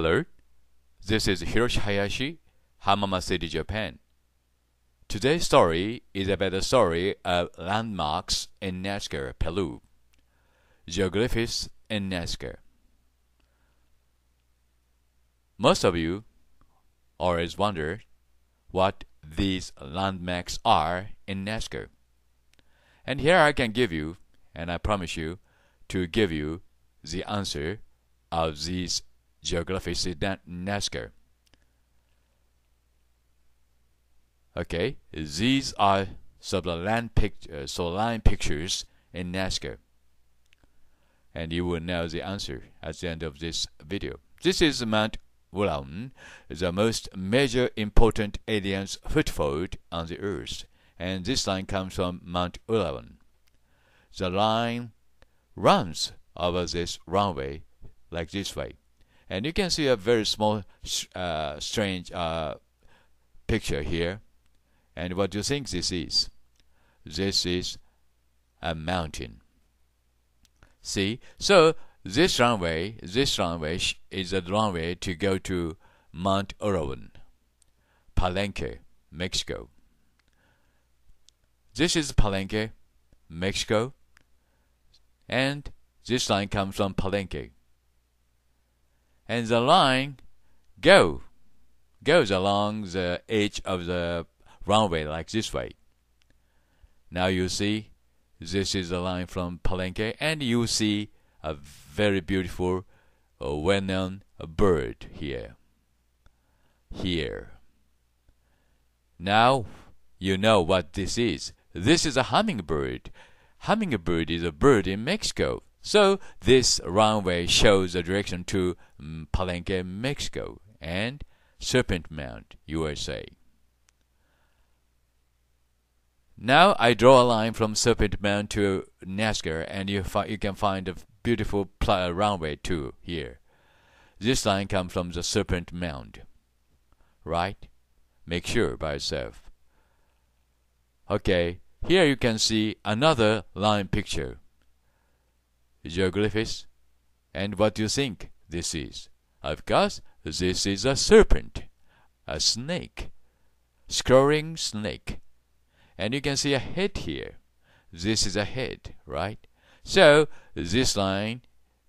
Hello, This is Hiroshi Hayashi, Hamama City, Japan. Today's story is about the story of landmarks in Nazca, Peru. Geographies in Nazca. Most of you always wonder what these landmarks are in Nazca. And here I can give you, and I promise you, to give you the answer of these in NASCAR. Okay, these are land pic- uh, line pictures in NASCAR. And you will know the answer at the end of this video. This is Mount Wulan, the most major important alien's foothold on the earth, and this line comes from Mount Wulan. The line runs over this runway like this way and you can see a very small uh, strange uh, picture here and what do you think this is this is a mountain see so this runway this runway is a runway to go to Mount Orowan Palenque Mexico this is Palenque Mexico and this line comes from Palenque and the line go goes along the edge of the runway like this way. Now you see this is the line from Palenque and you see a very beautiful uh, well-known bird here. Here. Now you know what this is. This is a hummingbird. Hummingbird is a bird in Mexico. So this runway shows the direction to Palenque, Mexico, and Serpent Mound, USA. Now I draw a line from Serpent Mound to Nazca, and you, fi- you can find a beautiful pl- runway too here. This line comes from the Serpent Mound. Right? Make sure by yourself. Okay, here you can see another line picture. Geoglyphs. And what do you think? this is. Of course, this is a serpent, a snake, scurrying snake. And you can see a head here. This is a head, right? So this line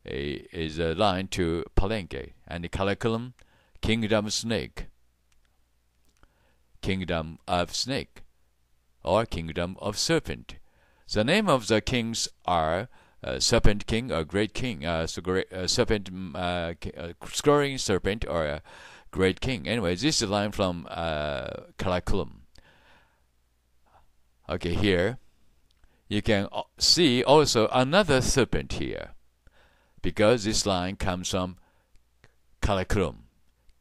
eh, is a line to Palenque and the curriculum Kingdom Snake. Kingdom of Snake or Kingdom of Serpent. The name of the kings are uh, serpent king a great king, uh, so great, uh, serpent, mm, scurrying serpent or a great king. Anyway, this is a line from Calaculum. Okay, here you can see also another serpent here because this line comes from Calaculum,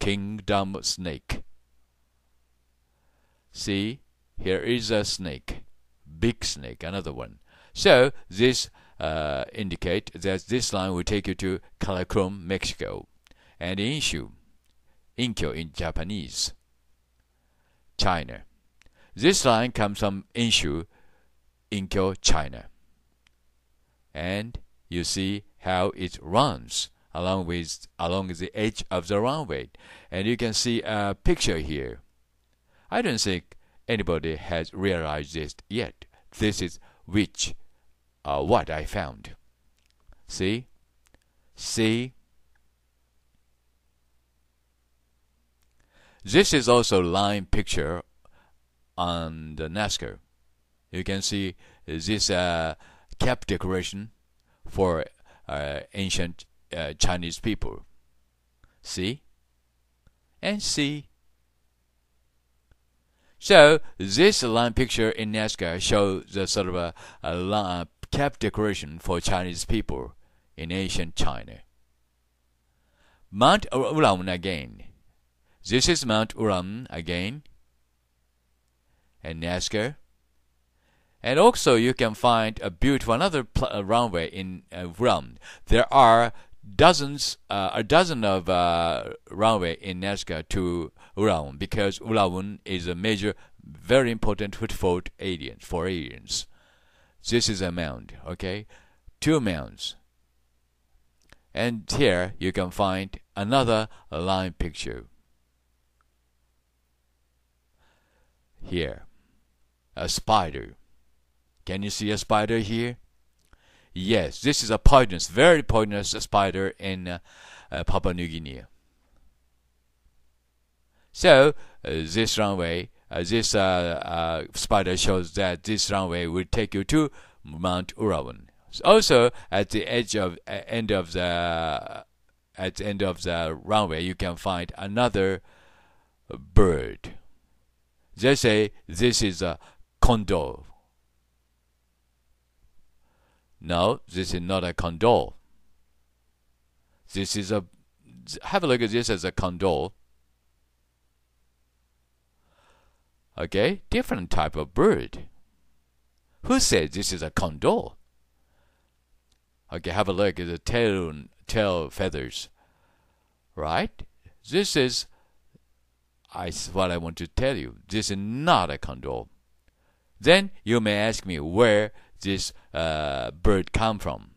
kingdom snake. See, here is a snake, big snake, another one. So this uh, indicate that this line will take you to Calacom, Mexico, and Inshu, Inkyo in Japanese, China. This line comes from Inshu, Inkyo, China. And you see how it runs along with along the edge of the runway. And you can see a picture here. I don't think anybody has realized this yet. This is which uh, what I found. See? See? This is also line picture on the Nazca. You can see this uh, cap decoration for uh, ancient uh, Chinese people. See? And see. So this line picture in Nazca shows the sort of a, a line, cap decoration for Chinese people in ancient China. Mount Uran again. This is Mount Uran again. And Nazca. And also you can find a beautiful another pl- uh, runway in uh, There are dozens, uh, a dozen of uh, runway in Nazca to Uran because Uran is a major, very important foothold alien for aliens. This is a mound, okay? Two mounds. And here you can find another line picture. Here, a spider. Can you see a spider here? Yes, this is a poisonous, very poisonous spider in uh, uh, Papua New Guinea. So, uh, this runway uh, this uh, uh, spider shows that this runway will take you to Mount Urawan. Also, at the edge of uh, end of the uh, at the end of the runway, you can find another bird. They say this is a condor. No, this is not a condor. This is a have a look at this as a condor. Okay, different type of bird. Who said this is a condor? Okay, have a look at the tail, tail feathers. Right? This is I, what I want to tell you. This is not a condor. Then you may ask me where this uh, bird come from.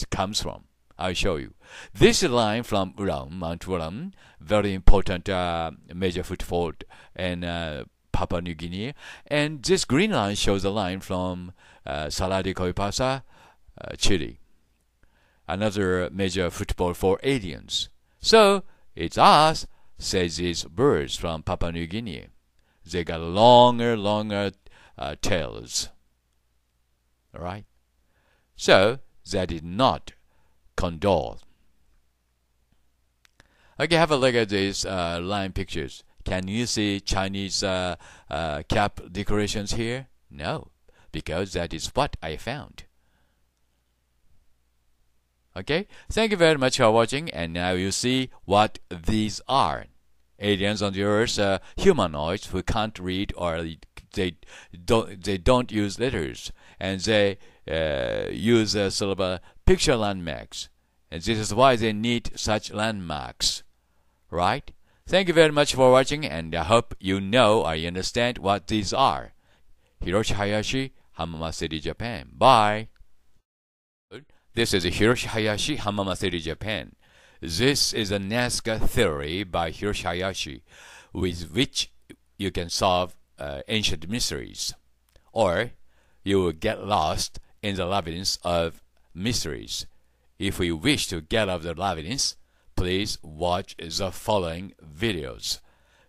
It comes from. I'll show you. This line from Uram, Mount Uram, very important uh, major footfall and uh, Papua New Guinea. And this green line shows the line from uh, Salar de Coipasa, uh, Chile. Another major football for aliens. So, it's us, says these birds from Papua New Guinea. They got longer, longer uh, tails. Alright? So, they did not condole. Okay, have a look at these uh, line pictures. Can you see Chinese uh, uh, cap decorations here? No, because that is what I found. Okay, thank you very much for watching, and now you see what these are. Aliens on the Earth, uh, humanoids who can't read or they don't they don't use letters, and they uh, use a sort of a picture landmarks, and this is why they need such landmarks, right? Thank you very much for watching and I hope you know I understand what these are. Hiroshi Hayashi, Hamama City, Japan. Bye! This is Hiroshi Hayashi, Hamama City, Japan. This is a Nazca theory by Hiroshi Hayashi with which you can solve uh, ancient mysteries or you will get lost in the labyrinth of mysteries. If we wish to get out of the labyrinth, please watch the following videos.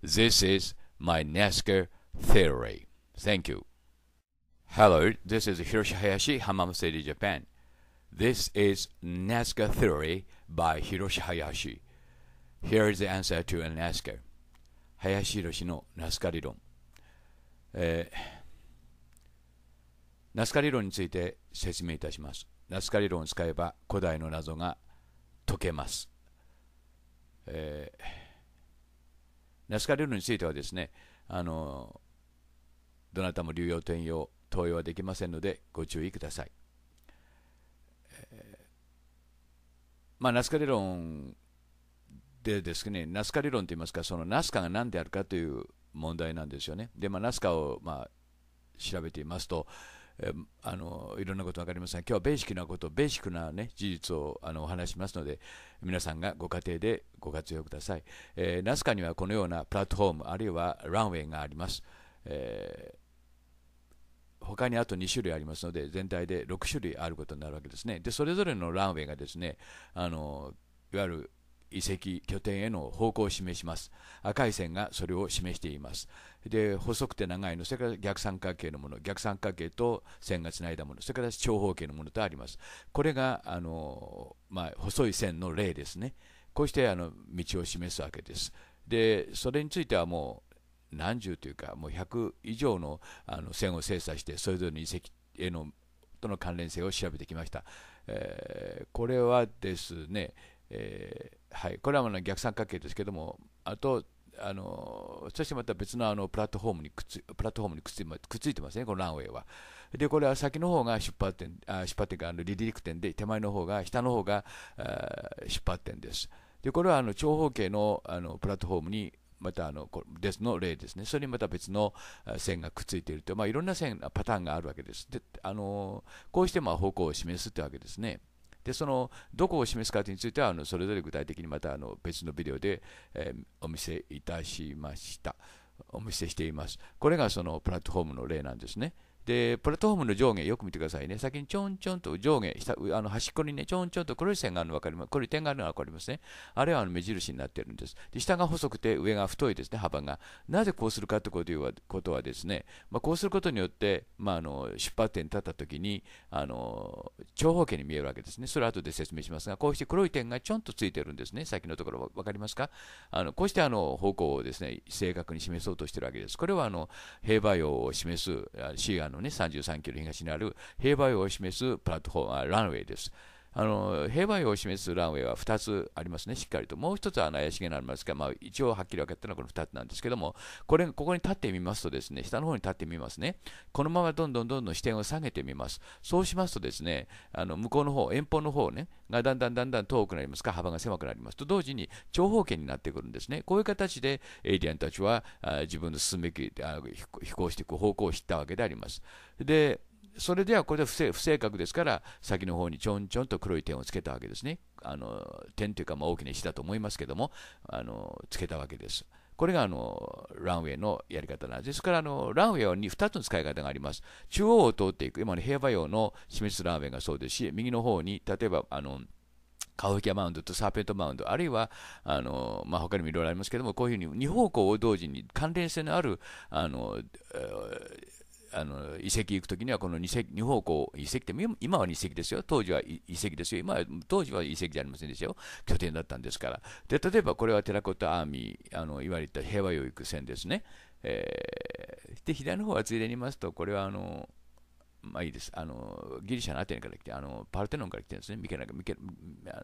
This is my NASCAR theory. Thank you. Hello, this is Hiroshi Hayashi, Hamam City, Japan. This is NASCAR theory by Hiroshi Hayashi. Here is the answer to a NASCAR. 林宏のナスカ理論、え s ナスカ理論について説明いたしますナスカ理論を使えば古代の謎が解けますえー、ナスカルールについてはですね、あのどなたも流用転用、投用はできませんのでご注意ください。えー、まあ、ナスカ理論でですね、ナスカ理論といいますか、そのナスカが何であるかという問題なんですよね。で、まあ、ナスカを、まあ、調べていますと、えあのいろんなこと分かりません今日はベーシックなことベーシックな、ね、事実をあのお話しますので皆さんがご家庭でご活用ください、えー、ナスカにはこのようなプラットフォームあるいはランウェイがあります、えー他にあと2種類ありますので、全体で6種類あることになるわけですね。で、それぞれのランウェイがですね、あのいわゆる遺跡拠点への方向を示します赤い線がそれを示していますで細くて長いのそれから逆三角形のもの逆三角形と線がつないだものそれから長方形のものとありますこれがあの、まあ、細い線の例ですねこうしてあの道を示すわけですでそれについてはもう何十というかもう100以上のあの線を精査してそれぞれの遺跡へのとの関連性を調べてきました、えー、これはですね、えーはい、これはあの逆三角形ですけども、あと、あのそしてまた別のあのプラットフォームにくっつプラットフォームにくっつくっついてますね、このランウェイは。で、これは先の方が出発点、あ出発点があの離陸点で、手前の方が、下の方が出発点です。で、これはあの長方形のあのプラットフォームにまたあのですの例ですね、それにまた別の線がくっついているという、まあ、いろんな線、パターンがあるわけです。であのこうしてまあ方向を示すというわけですね。でそのどこを示すかについてはあのそれぞれ具体的にまたあの別のビデオで、えー、お見せいたしましたお見せしていますこれがそのプラットフォームの例なんですねで、プラットフォームの上下、よく見てくださいね。先にちょんちょんと上下、下あの端っこにね、ちょんちょんと黒い線があるの分かります。黒い点があるの分かりますね。あれはあの目印になってるんです。で、下が細くて上が太いですね、幅が。なぜこうするかってこということはですね、まあ、こうすることによって、まあ、あの出発点に立ったときにあの、長方形に見えるわけですね。それは後で説明しますが、こうして黒い点がちょんとついてるんですね。先のところ分かりますかあのこうしてあの方向をですね、正確に示そうとしてるわけです。これはあの、兵馬俑を示す、あののね、33キロ東にある平和を示すプラットフォーム、ランウェイです。あの平和を示すランウェイは2つありますね、しっかりと。もう1つは怪しげなりますが、まあ、一応はっきり分かったのはこの2つなんですけども、これ、ここに立ってみますとですね、下の方に立ってみますね。このままどんどんどんどん視点を下げてみます。そうしますとですね、あの向こうの方、遠方の方ね、がだんだんだんだん遠くなりますか、幅が狭くなりますと同時に長方形になってくるんですね。こういう形でエイリアンたちは自分の進むべき飛行していく方向を知ったわけであります。で、それではこれで不正確ですから、先の方にちょんちょんと黒い点をつけたわけですね。あの点というか、まあ、大きな石だと思いますけども、あのつけたわけです。これがあのランウェイのやり方なんです。ですからあのランウェイに2つの使い方があります。中央を通っていく、今の平和用の示すランウェイがそうですし、右の方に例えばあのカウフキアマウンドとサーペントマウンド、あるいはあの、まあ、他にもいろいろありますけども、こういうふうに2方向を同時に関連性のあるあの、えーあの遺跡行くときには、この2 2方向、遺跡って、今は2隻ですよ、当時は遺跡ですよ、今当時は遺跡じゃありませんでしたよ、拠点だったんですから、で例えばこれはテラコッタアーミー、あのいわゆる平和養育船ですね、えー、で左の方はついでに言いますと、これはあのまあいいです。あの、ギリシャのアテネから来て、あの、パルテノンから来てるんですね。ミケナが、ミケ、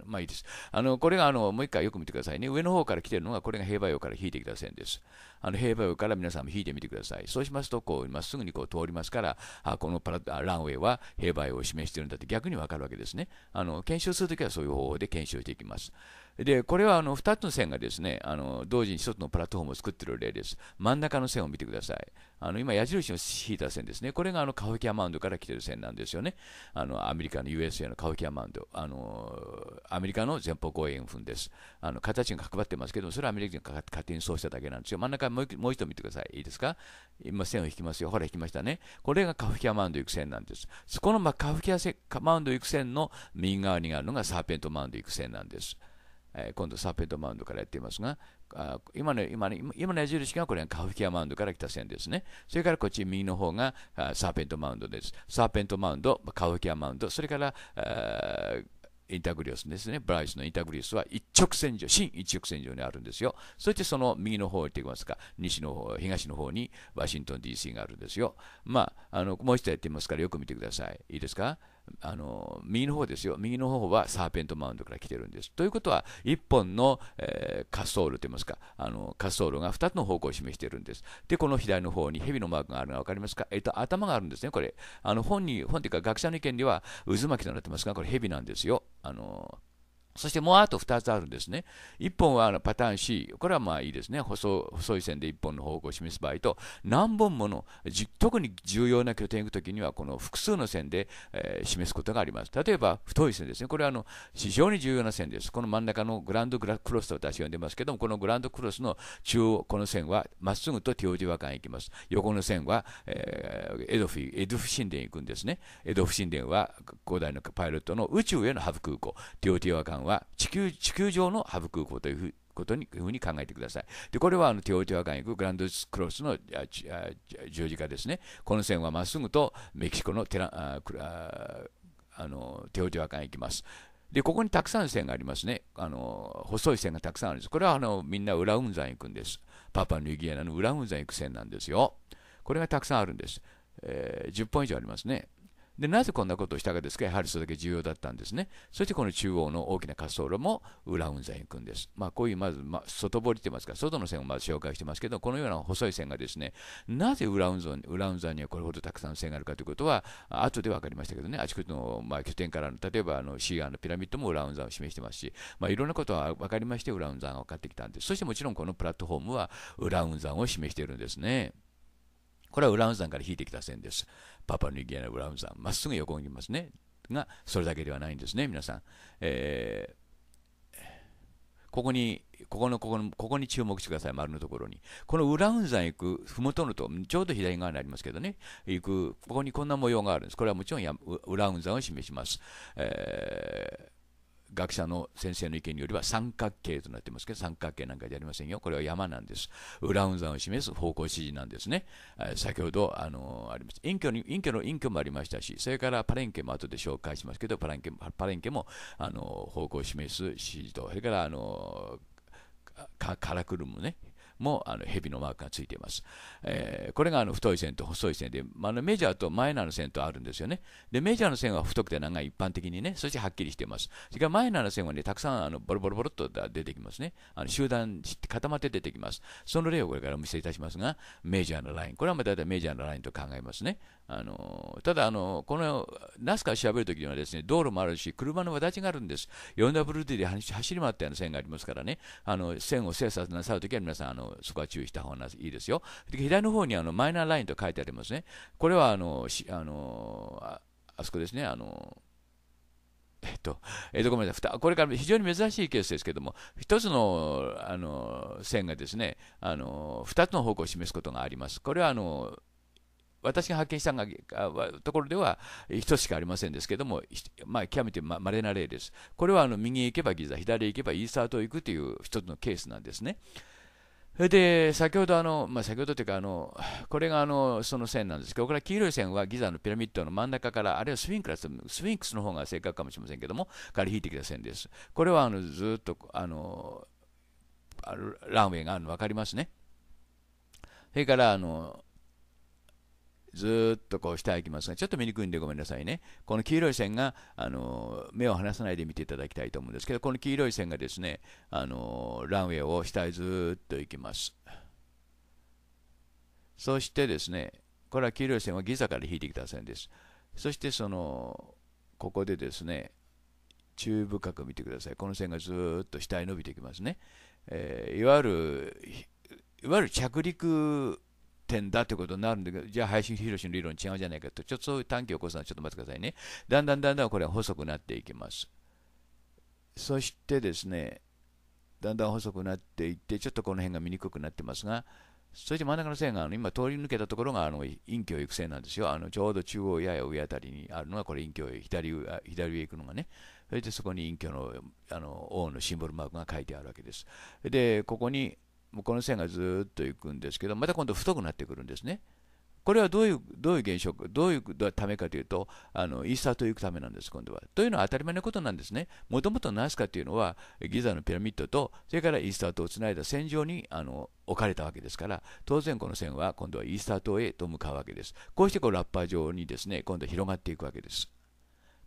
まあいいです。あの、これが、あの、もう一回よく見てくださいね。上の方から来てるのが、これが平和用から引いてきた線です。あの、平和用から皆さんも引いてみてください。そうしますと、こう、今すぐにこう通りますから、あこのパラランウェイは平和用を示してるんだって逆にわかるわけですね。あの、検証するときはそういう方法で検証していきます。でこれはあの2つの線がですねあの同時に1つのプラットフォームを作っている例です。真ん中の線を見てください。あの今、矢印を引いた線ですね。これがあのカフキアマウンドから来ている線なんですよね。あのアメリカの USA のカフキアマウンド、あのアメリカの前方後円墳です。あの形が角張ってますけどそれはアメリカ人が勝手にそうしただけなんですよ。真ん中もうもう一度見てください。いいですか今、線を引きますよ。ほら、引きましたね。これがカフキアマウンド行く線なんです。そこのまあカフキアマウンド行く線の右側にあるのがサーペントマウンド行く線なんです。え今度サーペントマウンドからやっていますが、あ今の今の今の矢印がこれはカフキアマウンドから来た線ですね。それからこっち右の方がサーペントマウンドです。サーペントマウンド、カフキアマウンド、それから、インタグリオスですね。ブライスのインタグリオスは一直線上、新一直線上にあるんですよ。そしてその右の方へ行ってきますか、西の方、東の方にワシントン DC があるんですよ。まあ、あの、もう一度やってみますからよく見てください。いいですかあの右の方ですよ、右の方はサーペントマウンドから来てるんです。ということは、1本の、えー、滑走路といいますか、あの滑走路が2つの方向を示しているんです。で、この左の方に蛇のマークがあるのが分かりますか、えっと、頭があるんですね、これ。あの本に、本というか、学者の意見では渦巻きとなってますが、これ、蛇なんですよ。あのーそしてもうあと2つあるんですね。1本はパターン C、これはまあいいですね細。細い線で1本の方向を示す場合と、何本もの、特に重要な拠点行くときには、この複数の線で、えー、示すことがあります。例えば、太い線ですね。これはあの非常に重要な線です。この真ん中のグランドクロスと私は呼んでますけども、このグランドクロスの中央、この線はまっすぐとティオジワカン行きます。横の線は、えー、エドフィ、エドフ神殿行くんですね。エドフ神殿は、古代のパイロットの宇宙へのハブ空港、ティオティカン。は地球地球上のハブ空港というふうことにふうに考えてください。でこれはあのテオティワカン行くグランドクロスの十字架ですね。この線はまっすぐとメキシコのテラああのテオティワカン行きます。で、ここにたくさん線がありますね。あの、細い線がたくさんあるんです。これはあの、みんな裏雲山行くんです。パパニューギエナの裏雲山行く線なんですよ。これがたくさんあるんです。えー、10本以上ありますね。でなぜこんなことをしたかですか、やはりそれだけ重要だったんですね。そしてこの中央の大きな滑走路も裏雲山に行くんです。まあ、こういうまず、まあ、外堀といいますか、外の線をまず紹介してますけど、このような細い線がですね、なぜ裏雲山裏雲山にはこれほどたくさん線があるかということは、後で分かりましたけどね、あちこちの、まあ、拠点からの、例えばあのシーアンのピラミッドも裏雲山を示してますし、まあ、いろんなことは分かりまして、裏雲山が分かってきたんです。そしてもちろんこのプラットフォームは裏雲山を示しているんですね。これはウラウン山から引いてきた線です。パパニューギニア、ブラウンさん、まっすぐ横にいますね。が、それだけではないんですね、皆さん。えー、ここに、ここの、ここの、ここに注目してください、丸のところに。このウランザ山行く、ふもとのと、ちょうど左側にありますけどね、行く、ここにこんな模様があるんです。これはもちろんや、ン雲山を示します。えー学者の先生の意見によれば三角形となってますけど三角形なんかじゃありませんよこれは山なんです裏雲山を示す方向指示なんですね先ほどあのありました隠居に隠居の隠居もありましたしそれからパレンケも後で紹介しますけどパレンケパレンケもあの方向を示す指示とそれからあのカラクルムねもあの蛇のマークがついています。えー、これがあの太い線と細い線で、まあ、のメジャーとマイナーの線とあるんですよね。で、メジャーの線は太くて長い、一般的にね、そしてはっきりしています。それからマイナーの線はね、たくさんあのボロボロボロっと出てきますね。あの集団して固まって出てきます。その例をこれからお見せいたしますが、メジャーのライン。これはまあ大体メジャーのラインと考えますね。あのただあの、このナスカを調べるときにはです、ね、道路もあるし、車のちがあるんです、4WD で走り回ったような線がありますからね、あの線を精査なさるときは皆さんあの、そこは注意した方がいいですよ、左の方にあにマイナーラインと書いてありますね、これはあのあのあそこですね。あのえっと、えっと、ごめんなさい、これから非常に珍しいケースですけども、1つのあの線がですねあの2つの方向を示すことがあります。これはあの私が発見したところでは1しかありませんですけども、まあ、極めてまれな例です。これはあの右へ行けばギザ、左へ行けばイースター島へ行くという一つのケースなんですね。それで先ほどあの、まあ、先ほどというかあの、これがあのその線なんですけど、これは黄色い線はギザのピラミッドの真ん中から、あるいはスフィンクラススフィンクスの方が正確かもしれませんけども、から引いてきた線です。これはあのずっとあのランウェイがあるの分かりますね。それからあのずっとこう下へ行きますが、ちょっと見にくいんでごめんなさいね。この黄色い線が、あの目を離さないで見ていただきたいと思うんですけど、この黄色い線がですね、あのランウェイを下へずっと行きます。そしてですね、これは黄色い線はギザから引いてきた線です。そしてその、ここでですね、中深く見てください。この線がずっと下へ伸びていきますね。えー、いわゆる、いわゆる着陸てんだってことになるんだけど、じゃあ林宏の理論違うじゃないかと、ちょっとそういう短期を起こすのはちょっと待ってくださいね。だんだんだんだんこれは細くなっていきます。そしてですね、だんだん細くなっていって、ちょっとこの辺が見にくくなってますが、そして真ん中の線があの今通り抜けたところがあの陰虚育成なんですよ。あのちょうど中央やや上あたりにあるのがこれ陰虚左上左上行くのがね。それでそこに陰居のあの王のシンボルマークが書いてあるわけです。で、ここにもうこの線がずっといくんですけどまた今度太くなってくるんですね。これはどういうどういう現象どういうためかというとあのイースターと行くためなんです今度は。というのは当たり前のことなんですね。もともとナスカというのはギザのピラミッドとそれからイースター島をつないだ線上にあの置かれたわけですから当然この線は今度はイースター島へと向かうわけです。こうしてこうラッパー上にですね今度は広がっていくわけです。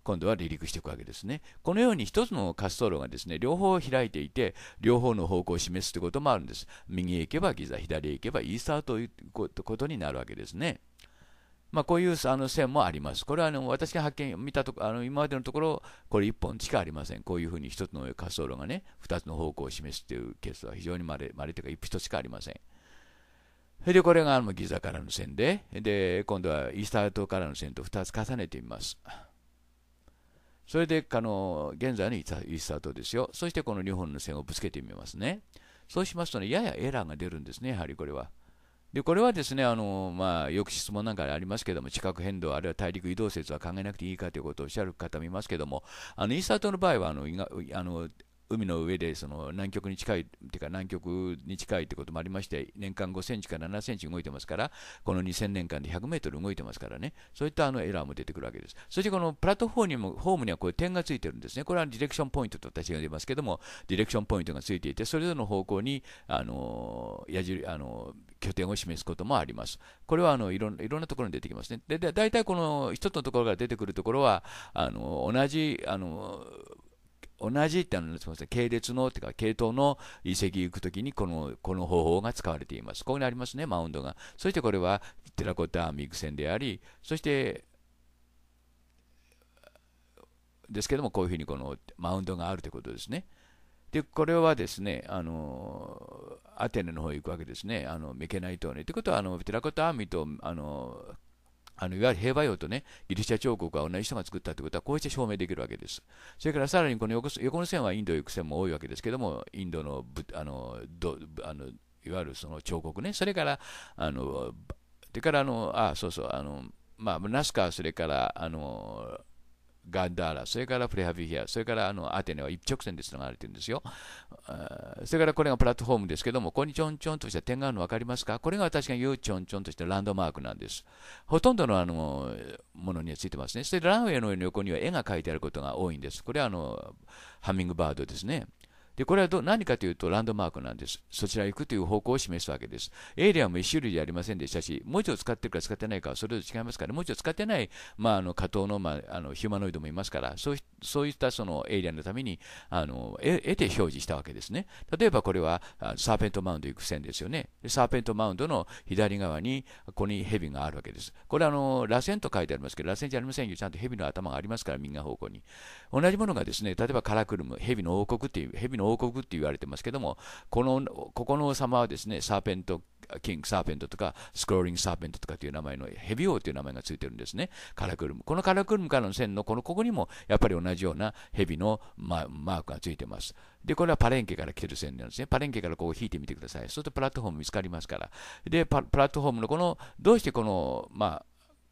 今度は離陸していくわけですね。このように1つの滑走路がですね、両方開いていて、両方の方向を示すということもあるんです。右へ行けばギザ、左へ行けばイースターということになるわけですね。まあ、こういうあの線もあります。これはあの私が発見、見たとあの今までのところ、これ1本しかありません。こういうふうに1つの滑走路がね、2つの方向を示すというケースは非常にまれ、まれというか1つしかありません。それでこれがあのギザからの線で、で、今度はイースター島からの線と2つ重ねてみます。それであの現在のイースター島ですよ。そしてこの2本の線をぶつけてみますね。そうしますとね、ややエラーが出るんですね、やはりこれは。で、これはですね、あの、まあ、よく質問なんかありますけども、地殻変動、あるいは大陸移動説は考えなくていいかということをおっしゃる方もいますけども、あの、イースター島の場合は、あの、あの海の上でその南極に近い、てか南極に近いってこともありまして、年間5センチから7センチ動いてますから、この2000年間で100メートル動いてますからね、そういったあのエラーも出てくるわけです。そしてこのプラットフォームにもホームにはこういう点がついてるんですね。これはディレクションポイントと私が出ますけども、ディレクションポイントがついていて、それぞれの方向に、あの、矢印、あの、拠点を示すこともあります。これはあのいろんいろんなところに出てきますね。で、で大体この一つのところから出てくるところは、あの同じあの同じってあの、すみません、系列の、てか、系統の遺跡行くときに、この、この方法が使われています。ここにありますね、マウンドが。そしてこれは、テラコッタミグ戦であり、そして、ですけども、こういうふうにこのマウンドがあるということですね。で、これはですね、あの、アテネの方へ行くわけですね、あの、メケナイ島に。ということは、あの、テラコッタアーミーと、あの、あのいわゆる平和用とね、ギリシャ彫刻は同じ人が作ったということは、こうして証明できるわけです。それからさらにこの横横の線はインド行く線も多いわけですけども、インドのあのどあのいわゆるその彫刻ね、それから、あのそれからあの、あ、そうそう、あのまあ、ナスカ、それから、あのガンダーラ、それからプレハビヒア、それからあのアテネは一直線でつながれてるんですよ。それからこれがプラットフォームですけども、ここにちょんちょんとした点があるの分かりますかこれが私が言うちょんちょんとしたランドマークなんです。ほとんどのあのものにはついてますね。それでランウェイの横には絵が描いてあることが多いんです。これはあのハミングバードですね。で、これはど何かというとランドマークなんです。そちらへ行くという方向を示すわけです。エイリアンも1種類じゃありませんでしたし、文字を使ってるか使ってないかはそれぞれ違いますから、文字を使ってない、まあ、あの、下等の、まあ、あの、ヒューマノイドもいますから、そうそういったそのエイリアンのために、あの、得て表示したわけですね。例えばこれは、サーペントマウンド行く線ですよね。サーペントマウンドの左側に、ここに蛇があるわけです。これあの、螺旋と書いてありますけど、螺旋じゃありませんよ。ちゃんと蛇の頭がありますから、右側方向に。同じものがですね、例えばカラクルム、蛇の王国っていう、蛇のの王国って言われてますけども、この、ここの王様はですね、サーペントキングサーペントとか、スクローリングサーペントとかという名前の、ヘビ王という名前がついてるんですね。カラクルム。このカラクルムからの線の、この、ここにも、やっぱり同じようなヘビのマークがついてます。で、これはパレンケから来てる線なんですね。パレンケからこう引いてみてください。そうするとプラットフォーム見つかりますから。で、プラットフォームのこの、どうしてこの、まあ、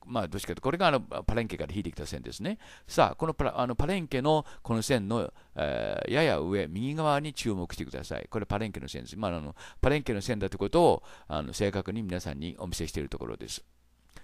まあ、どっちかとこれがあのパレンケから引いてきた線ですね。さあ、このパあのパレンケのこの線の、えー、やや上、右側に注目してください。これパレンケの線です。まあ、あのパレンケの線だということをあの正確に皆さんにお見せしているところです。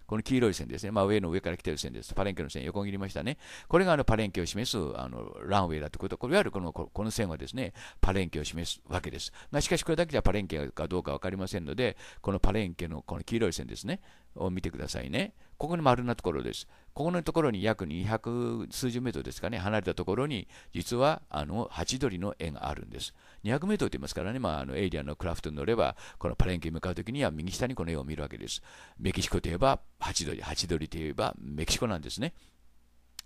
この黄色い線ですね。まあ、上の上から来てる線です。パレンケの線、横切りましたね。これがあのパレンケを示すあのランウェイだということ。これいわゆるこのこの線はですね、パレンケを示すわけです。まあ、しかし、これだけじゃパレンケかどうか分かりませんので、このパレンケのこの黄色い線ですね、を見てくださいね。ここに丸なところです。ここのところに約200数十メートルですかね、離れたところに、実はあのハチドリの絵があるんです。200メートルと言いますからね、まあ、あのエイリアンのクラフトに乗れば、このパレンケに向かうときには右下にこの絵を見るわけです。メキシコといえばハチドリ、ハチドリといえばメキシコなんですね。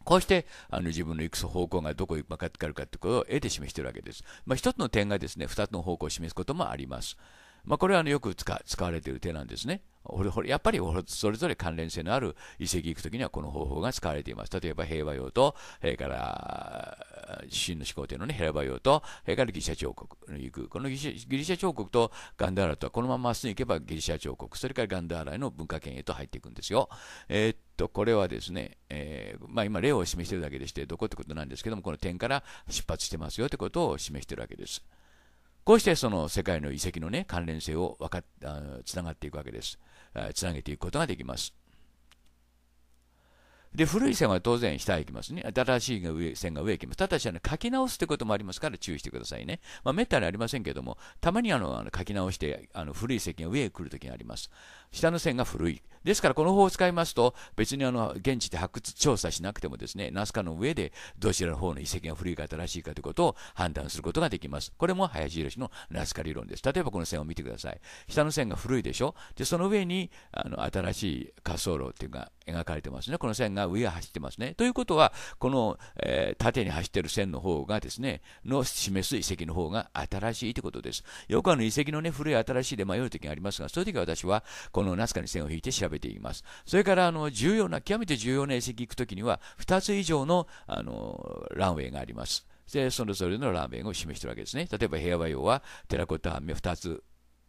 こうしてあの自分の行く方向がどこに向かってくるかということを絵で示しているわけです。まあ、一つの点がですね、二つの方向を示すこともあります。まあ、これはあのよく使われている手なんですね。やっぱりそれぞれ関連性のある遺跡行くときにはこの方法が使われています。例えば平和用と、それから真の始皇帝の、ね、平和用と、それからギリシャ彫刻に行く。このギリシャ彫刻とガンダーラとはこのまま真っすぐ行けばギリシャ彫刻、それからガンダーラへの文化圏へと入っていくんですよ。えー、っと、これはですね、えー、まあ、今例を示しているだけでして、どこってことなんですけども、この点から出発してますよってことを示しているわけです。こうしてその世界の遺跡の、ね、関連性を分かつながっていくわけです。つなげていくことができます。で、古い線は当然下へ行きますね。新しい上線が上へ行きます。ただし、あの、書き直すってこともありますから注意してくださいね。まあ、めったにありませんけども、たまにあの、あの書き直して、あの、古い線が上へ来るときがあります。下の線が古い。ですからこの方法を使いますと、別にあの現地で発掘調査しなくてもですね、ナスカの上でどちらの方の遺跡が古いか新しいかということを判断することができます。これも林宏のナスカ理論です。例えばこの線を見てください。下の線が古いでしょで、その上にあの新しい滑走路っていうか、描かれてますね。この線が上を走ってますね。ということは、この、えー、縦に走ってる線の方がですね、の示す遺跡の方が新しいということです。よくあの遺跡のね、古い新しいで迷う時がありますが、そういう時は私は、このナスカに線を引いて調べています。それから、あの、重要な、極めて重要な遺跡行く時には、2つ以上の、あの、ランウェイがあります。で、それぞれのランウェイを示してるわけですね。例えば、平和用はテラコッタ半目2つ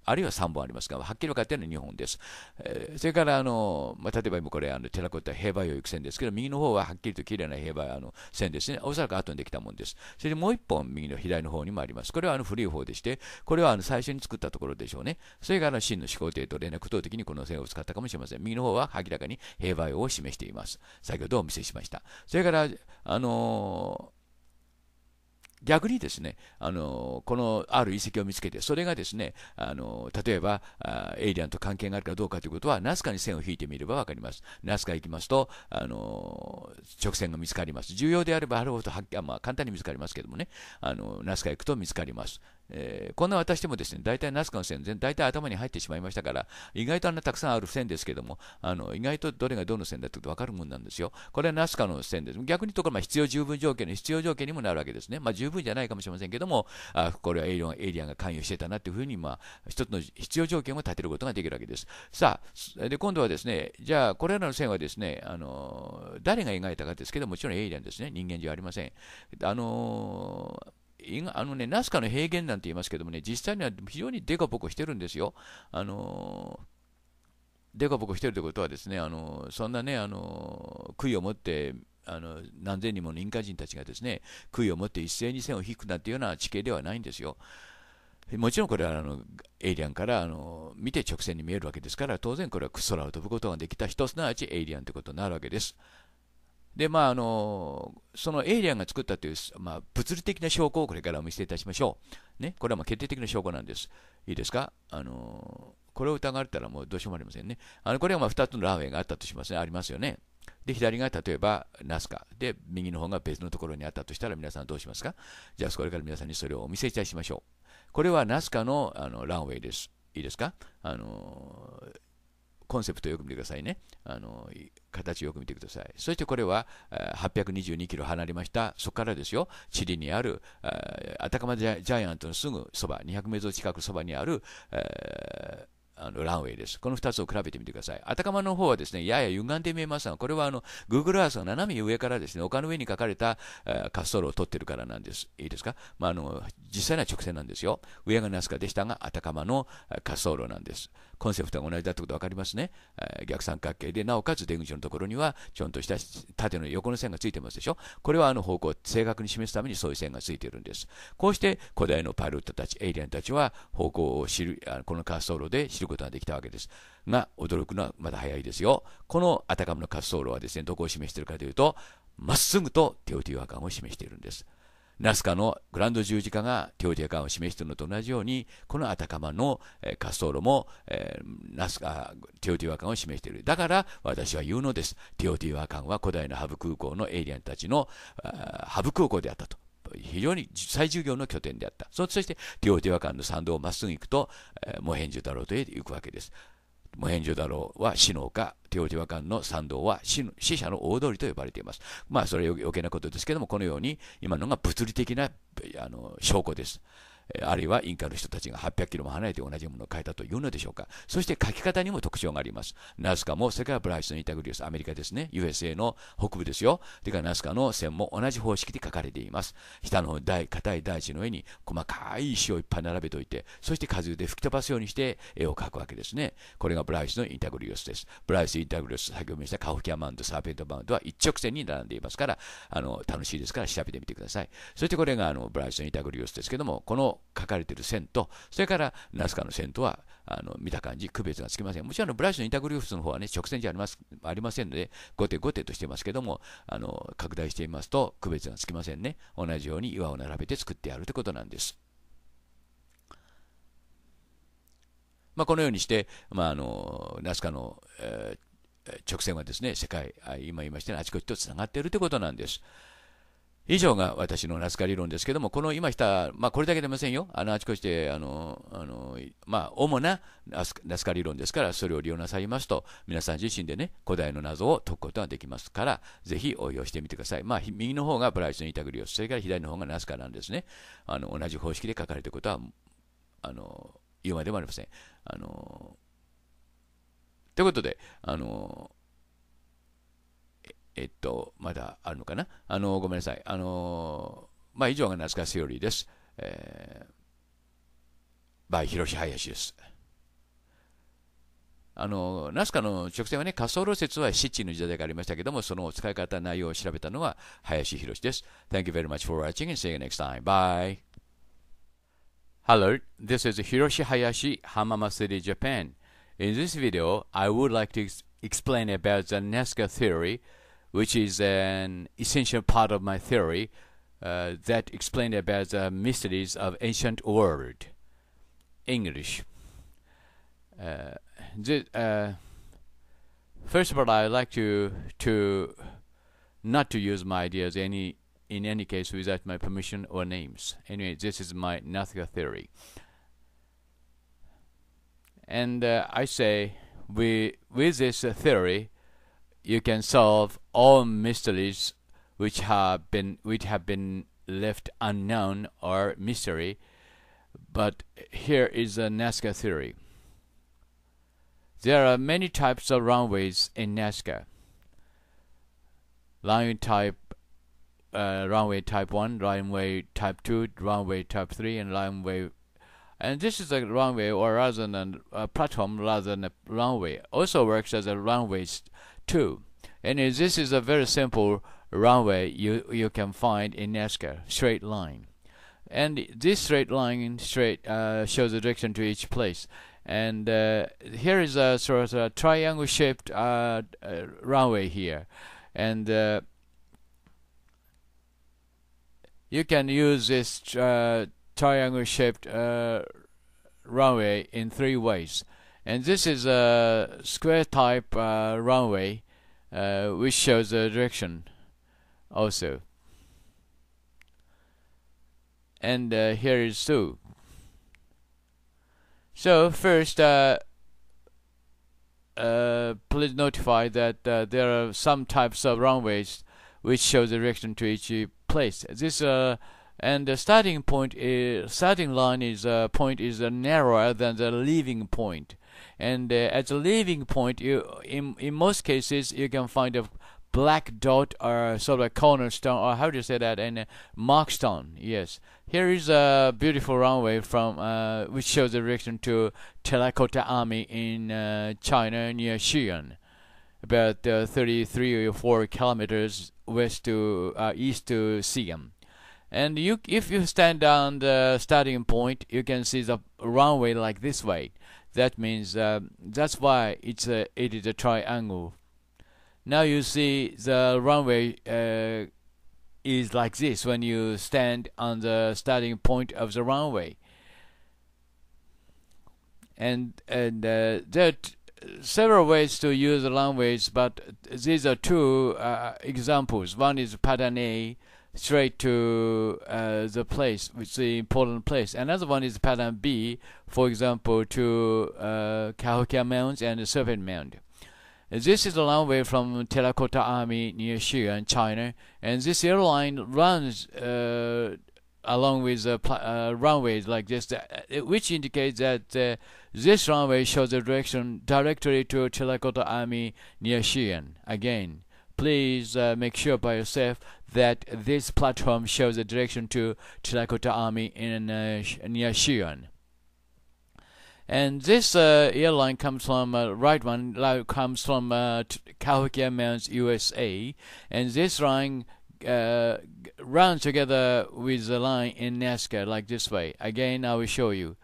あるいは3本ありますが、はっきり分かっているのは2本です。えー、それからあの、まあ、例えば今これ、あのテラコッタ平梅を行く線ですけど、右の方ははっきりと綺麗な平和あの線ですね。おそらく後にできたものです。それでもう1本、右の左の方にもあります。これはあの古い方でして、これはあの最初に作ったところでしょうね。それから真の始皇帝と連絡等的にこの線を使ったかもしれません。右の方は明らかに平梅を示しています。先ほどお見せしました。それから、あのー逆にですね、あのこのある遺跡を見つけて、それがですね、あの例えばエイリアンと関係があるかどうかということは、ナスカに線を引いてみれば分かります。ナスカ行きますと、あの直線が見つかります。重要であればあるほどはっ、まあ、簡単に見つかりますけどもね、あのナスカ行くと見つかります。えー、こんな私でもですね、大体ナスカの線、大体頭に入ってしまいましたから、意外とあんなたくさんある線ですけども、あの意外とどれがどの線だってこ分かるもんなんですよ。これはナスカの線です。逆にところ、ま必要十分条件の必要条件にもなるわけですね。まあ、十分じゃないかもしれませんけども、あこれはエイリアンエイリアンが関与してたなというふうに、まあ、一つの必要条件を立てることができるわけです。さあ、で今度はですね、じゃあ、これらの線はですね、あの誰が描いたかですけども、ちろんエイリアンですね、人間じゃありません。あのーあのね、ナスカの平原なんて言いますけどもね、実際には非常にデカボコしてるんですよ。あのーデカボコしてるということはですね、あのそんなね、あの悔いを持ってあの何千人もの民間人たちがですね、悔いを持って一斉に線を引くなんていうような地形ではないんですよ。もちろんこれはあのエイリアンからあの見て直線に見えるわけですから、当然これは空を飛ぶことができた、人すなわちエイリアンということになるわけです。で、まあ、あの、そのエイリアンが作ったという、まあ、物理的な証拠をこれからお見せいたしましょう。ね、これはま決定的な証拠なんです。いいですかあの、これを疑われたらもうどうしようもありませんね。あの、これはま2つのランウェイがあったとしますね。ありますよね。で、左が例えばナスカ。で、右の方が別のところにあったとしたら皆さんどうしますかじゃあ、これから皆さんにそれをお見せいたしましょう。これはナスカのあのランウェイです。いいですかあのーコンセプトをよく見てくださいね。あの形をよく見てください。そしてこれは822キロ離れました、そこからですよ、チリにあるアタカマジャイアントのすぐそば、200メートル近くそばにある、あのランウェイです。この2つを比べてみてください。アタカマの方はですね、やや歪んで見えますが、これはあの Google Earth が斜め上からですね、丘の上に書かれた、滑走路を取ってるからなんです。いいですか、まあ、あの実際には直線なんですよ。上がナスカでしたが、アタカマの滑走路なんです。コンセプトが同じだってこと分かりますね。逆三角形で、なおかつ出口のところには、ちょんとした縦の横の線がついてますでしょ。これはあの方向を正確に示すためにそういう線がついているんです。こうして古代のパイロットたち、エイリアンたちは方向を知る、この滑走路で知ることができたわけです。が、驚くのはまだ早いですよ。このアタカムの滑走路はですね、どこを示しているかというと、まっすぐとテオティワカンを示しているんです。ナスカのグランド十字架が領事館を示しているのと同じように、このアタカマの、えー、滑走路も、えー、ナスカ、テオティワカンを示している。だから私は言うのです。テオティワカンは古代のハブ空港のエイリアンたちのハブ空港であったと。非常に最重要の拠点であった。そして、テオティワカンの参道をまっすぐ行くと、えー、モヘンジュタロと行くわけです。無返上だろうは死の丘、ィワ和ンの参道は死死者の大通りと呼ばれています。まあ、それは余計なことですけども、このように今のが物理的なあの証拠です。あるいはインカの人たちが800キロも離れて同じものを書いたというのでしょうか。そして書き方にも特徴があります。ナスカも、それからブライスのインタグリウス、アメリカですね、USA の北部ですよ。それからナスカの線も同じ方式で書かれています。下の台、硬い大地の上に細かい石をいっぱい並べておいて、そして風で吹き飛ばすようにして絵を描くわけですね。これがブライスのインタグリウスです。ブライス・インタグリウス、先ほど見したカフキアマウント、サーペントマウンドは一直線に並んでいますから、あの楽しいですから調べてみてください。そしてこれがあのブライスのインタグリウスですけども、この書かれている線と、それからナスカの線とはあの見た感じ、区別がつきません。もちろんブラシのインタグリフスの方はね、直線じゃありますありませんので、後手後手としてますけども、あの拡大していますと区別がつきませんね。同じように岩を並べて作ってやるということなんです。まあ、このようにして、まあ、あのナスカの、えー、直線はですね、世界、今言いましたよあちこちとつながっているということなんです。以上が私のナスカ理論ですけども、この今した、まあ、これだけでませんよ、あのあちこちであのあの、まあ、主なナスカ理論ですから、それを利用なさいますと、皆さん自身でね、古代の謎を解くことができますから、ぜひ応用してみてください。まあ、右の方がプライスのイタグリオス、それから左の方がナスカなんですね。あの同じ方式で書かれていることはあの言うまでもありません。あのということで、あのえっと、まだあるのかなあの、ごめんなさい。あの、まあ、以上が夏川セオリーです。えー、by 広志林です。あの、ナスカの直線はね、滑走路説はシッチの時代がありましたけども、その使い方、内容を調べたのは林博です。Thank you very much for watching and see you next time. Bye! Hello, this is Hiroshi Hayashi, Hamama City, Japan. In this video, I would like to explain about the n a s c a theory which is an essential part of my theory uh, that explained about the mysteries of ancient world English. Uh, this, uh, first of all, I like to to not to use my ideas any in any case without my permission or names. Anyway, this is my Nathika theory, and uh, I say we with this theory you can solve all mysteries which have been which have been left unknown or mystery. But here is a Nazca theory. There are many types of runways in Nazca. Runway type, uh, runway type one, runway type two, runway type three, and runway. And this is a runway, or rather than a platform, rather than a runway. Also works as a runway too and this is a very simple runway you you can find in NASCAR straight line and this straight line straight uh, shows the direction to each place and uh, here is a sort of a triangle shaped uh, uh runway here and uh, you can use this uh, triangle shaped runway in three ways and this is a square type runway uh, which shows the direction also and uh, here is two so first uh, uh, please notify that uh, there are some types of runways which show the direction to each place this and the starting point is starting line is uh, point is uh, narrower than the leaving point and uh, as a leaving point you in in most cases you can find a black dot or sort of a cornerstone or how do you say that and uh, markstone yes here is a beautiful runway from uh, which shows the direction to terracotta army in uh, china near xi'an about uh, 33 or 4 kilometers west to uh, east to xi'an and you if you stand on the starting point you can see the runway like this way that means uh, that's why it's a, it is a triangle. Now you see the runway uh, is like this when you stand on the starting point of the runway. And, and uh, there are several ways to use the runways, but these are two uh, examples. One is pattern A, straight to uh, the place, which is the important place. Another one is pattern B, for example, to uh, Cahokia Mound and Serpent Mound. This is a long way from Terracotta Army near Xi'an, China, and this airline runs uh, along with the uh, uh, runways like this, uh, which indicates that uh, this runway shows the direction directly to Terracotta Army near Xi'an. Again, please uh, make sure by yourself that this platform shows a direction to Terracotta Army in uh, near And this uh, airline comes from uh, right one comes from uh, Cahokia USA, and this line uh, runs together with the line in Nazca like this way. Again, I will show you.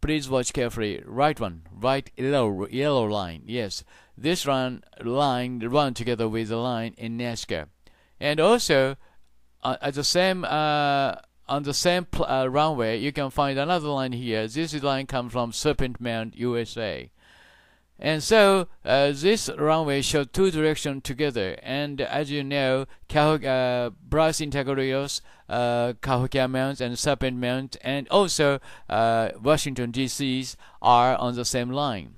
Please watch carefully. Right one, right yellow yellow line. Yes, this run line runs together with the line in Nazca. And also, uh, at the same uh, on the same uh, runway, you can find another line here. This line comes from Serpent Mound, USA. And so uh, this runway shows two directions together. And as you know, Cahokia, uh, Brass Integrios, uh, Cahokia and Serpent mount and also uh, Washington D.C.'s are on the same line.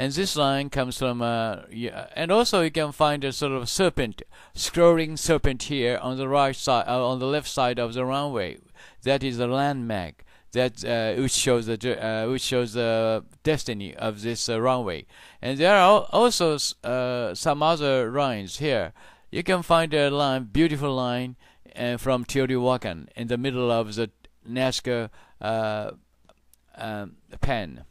And this line comes from, uh, yeah, and also you can find a sort of serpent, scrolling serpent here on the right side, uh, on the left side of the runway. That is the landmark that uh, which shows the uh, which shows the destiny of this uh, runway. And there are also uh, some other lines here. You can find a line, beautiful line, uh, from Teotihuacan in the middle of the Nazca uh, um, pen.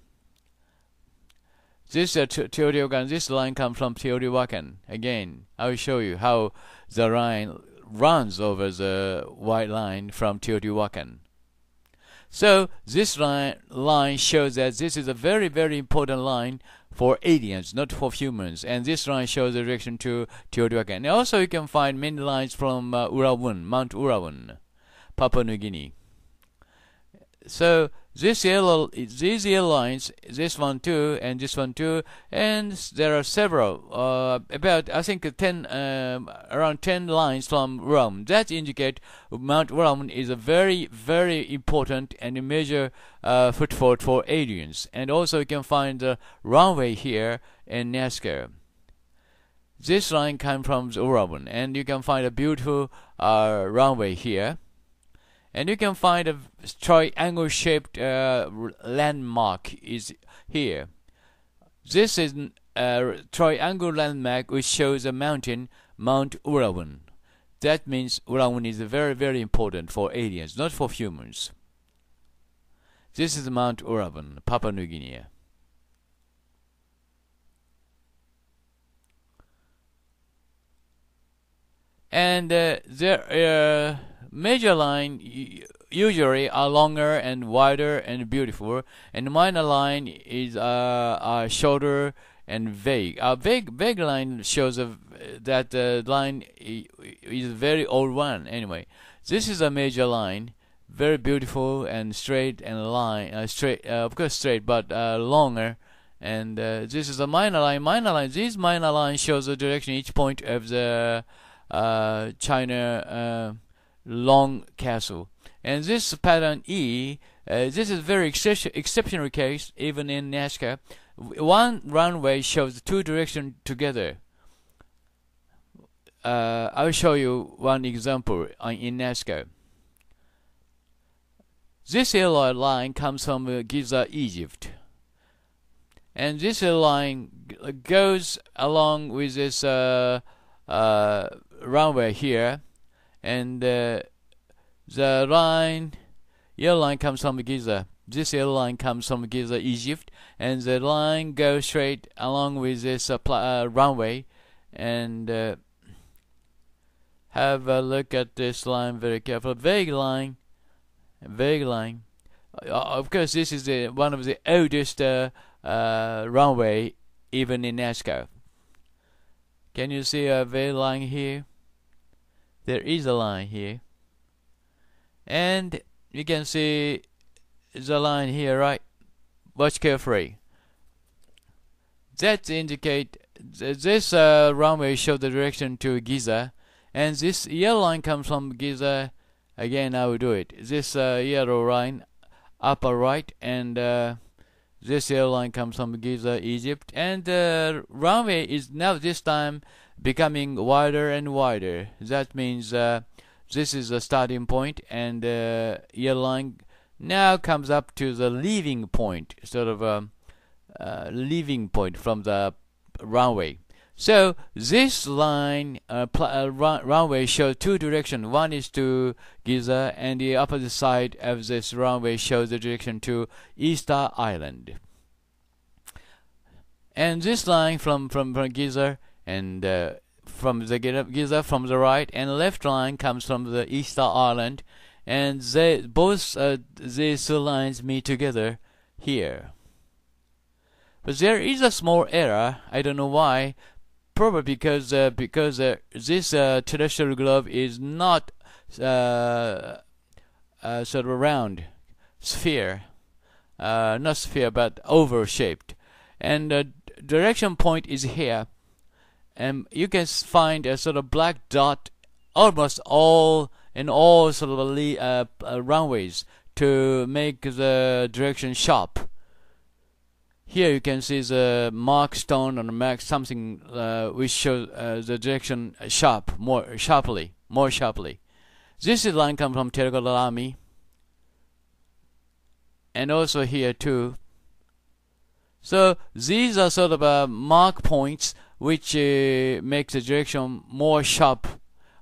This uh, Teotihuacan, this line comes from Teotihuacan. Again, I will show you how the line runs over the white line from Teotihuacan. So this line, line shows that this is a very, very important line for aliens, not for humans. And this line shows the direction to Teotihuacan. And also you can find many lines from uh, Urawun, Mount Urawun, Papua New Guinea so this yellow these yellow lines this one too and this one too and there are several uh, about I think uh, 10 um, around 10 lines from Rome that indicate Mount Rome is a very very important and a major uh, footfall for aliens and also you can find the runway here in Nazca this line came from the and you can find a beautiful uh, runway here and you can find a triangle shaped uh, landmark is here this is a triangle landmark which shows a mountain Mount Urawan that means Urawan is very very important for aliens not for humans this is Mount Urawan Papua New Guinea and uh, there uh, Major line usually are longer and wider and beautiful, and minor line is uh, shorter and vague. A uh, vague vague line shows that the line is very old one. Anyway, this is a major line, very beautiful and straight and line uh, straight uh, of course straight but uh, longer. And uh, this is a minor line. Minor line. This minor line shows the direction each point of the China long castle. And this pattern E, uh, this is very exception, exceptional case even in NASCAR. One runway shows two directions together. Uh, I'll show you one example uh, in NASCAR. This yellow line comes from uh, Giza, Egypt. And this line goes along with this uh, uh runway here and uh, the line airline comes from Giza. This airline comes from Giza, Egypt, and the line goes straight along with this uh, uh, runway. And uh, have a look at this line very carefully. Vague line, vague line. Uh, uh, of course, this is the, one of the oldest uh, runway even in Moscow. Can you see a vague line here? there is a line here and you can see the line here right watch carefully that indicate th this uh, runway show the direction to Giza and this yellow line comes from Giza again I will do it this uh, yellow line upper right and uh, this yellow line comes from Giza Egypt and the uh, runway is now this time becoming wider and wider. That means uh, this is the starting point and the uh, line now comes up to the leaving point, sort of a um, uh, leaving point from the runway. So this line uh, uh, run runway shows two directions. One is to Giza, and the opposite side of this runway shows the direction to Easter Island. And this line from, from, from Giza and uh, from the Giza from the right and left line comes from the Easter Island, and they both uh, these lines meet together here. But there is a small error. I don't know why. Probably because uh, because uh, this uh, terrestrial globe is not uh, sort of round sphere, not sphere but oval shaped, and the direction point is here and you can find a sort of black dot almost all in all sort of le- uh, uh, runways to make the direction sharp. Here you can see the mark stone on the something uh, which shows uh, the direction sharp, more sharply, more sharply. This line comes from Terracotta Army, and also here too. So these are sort of uh, mark points which uh, makes the direction more sharp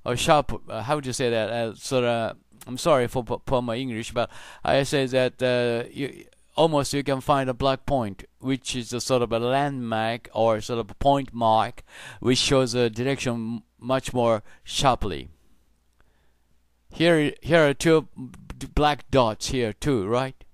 or sharp. Uh, how would you say that? Uh, sort of. I'm sorry for for my English, but I say that uh, you, almost you can find a black point, which is a sort of a landmark or sort of a point mark, which shows the direction much more sharply. Here, here are two black dots here too, right?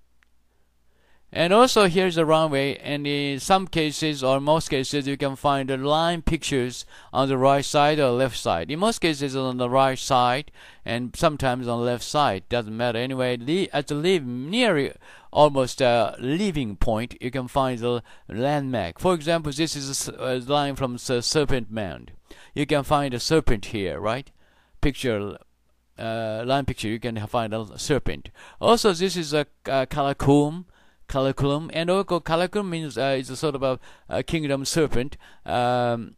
And also here's the runway and in some cases or most cases you can find the line pictures on the right side or left side. In most cases on the right side and sometimes on the left side. Doesn't matter. Anyway, at the leave near almost a uh, leaving point you can find the landmark. For example, this is a, line from the Serpent Mound. You can find a serpent here, right? Picture uh, line picture you can find a serpent. Also this is a, a Kalakum Kalakulam. And Orko Kalakulam means uh, is a sort of a, a kingdom serpent. Um,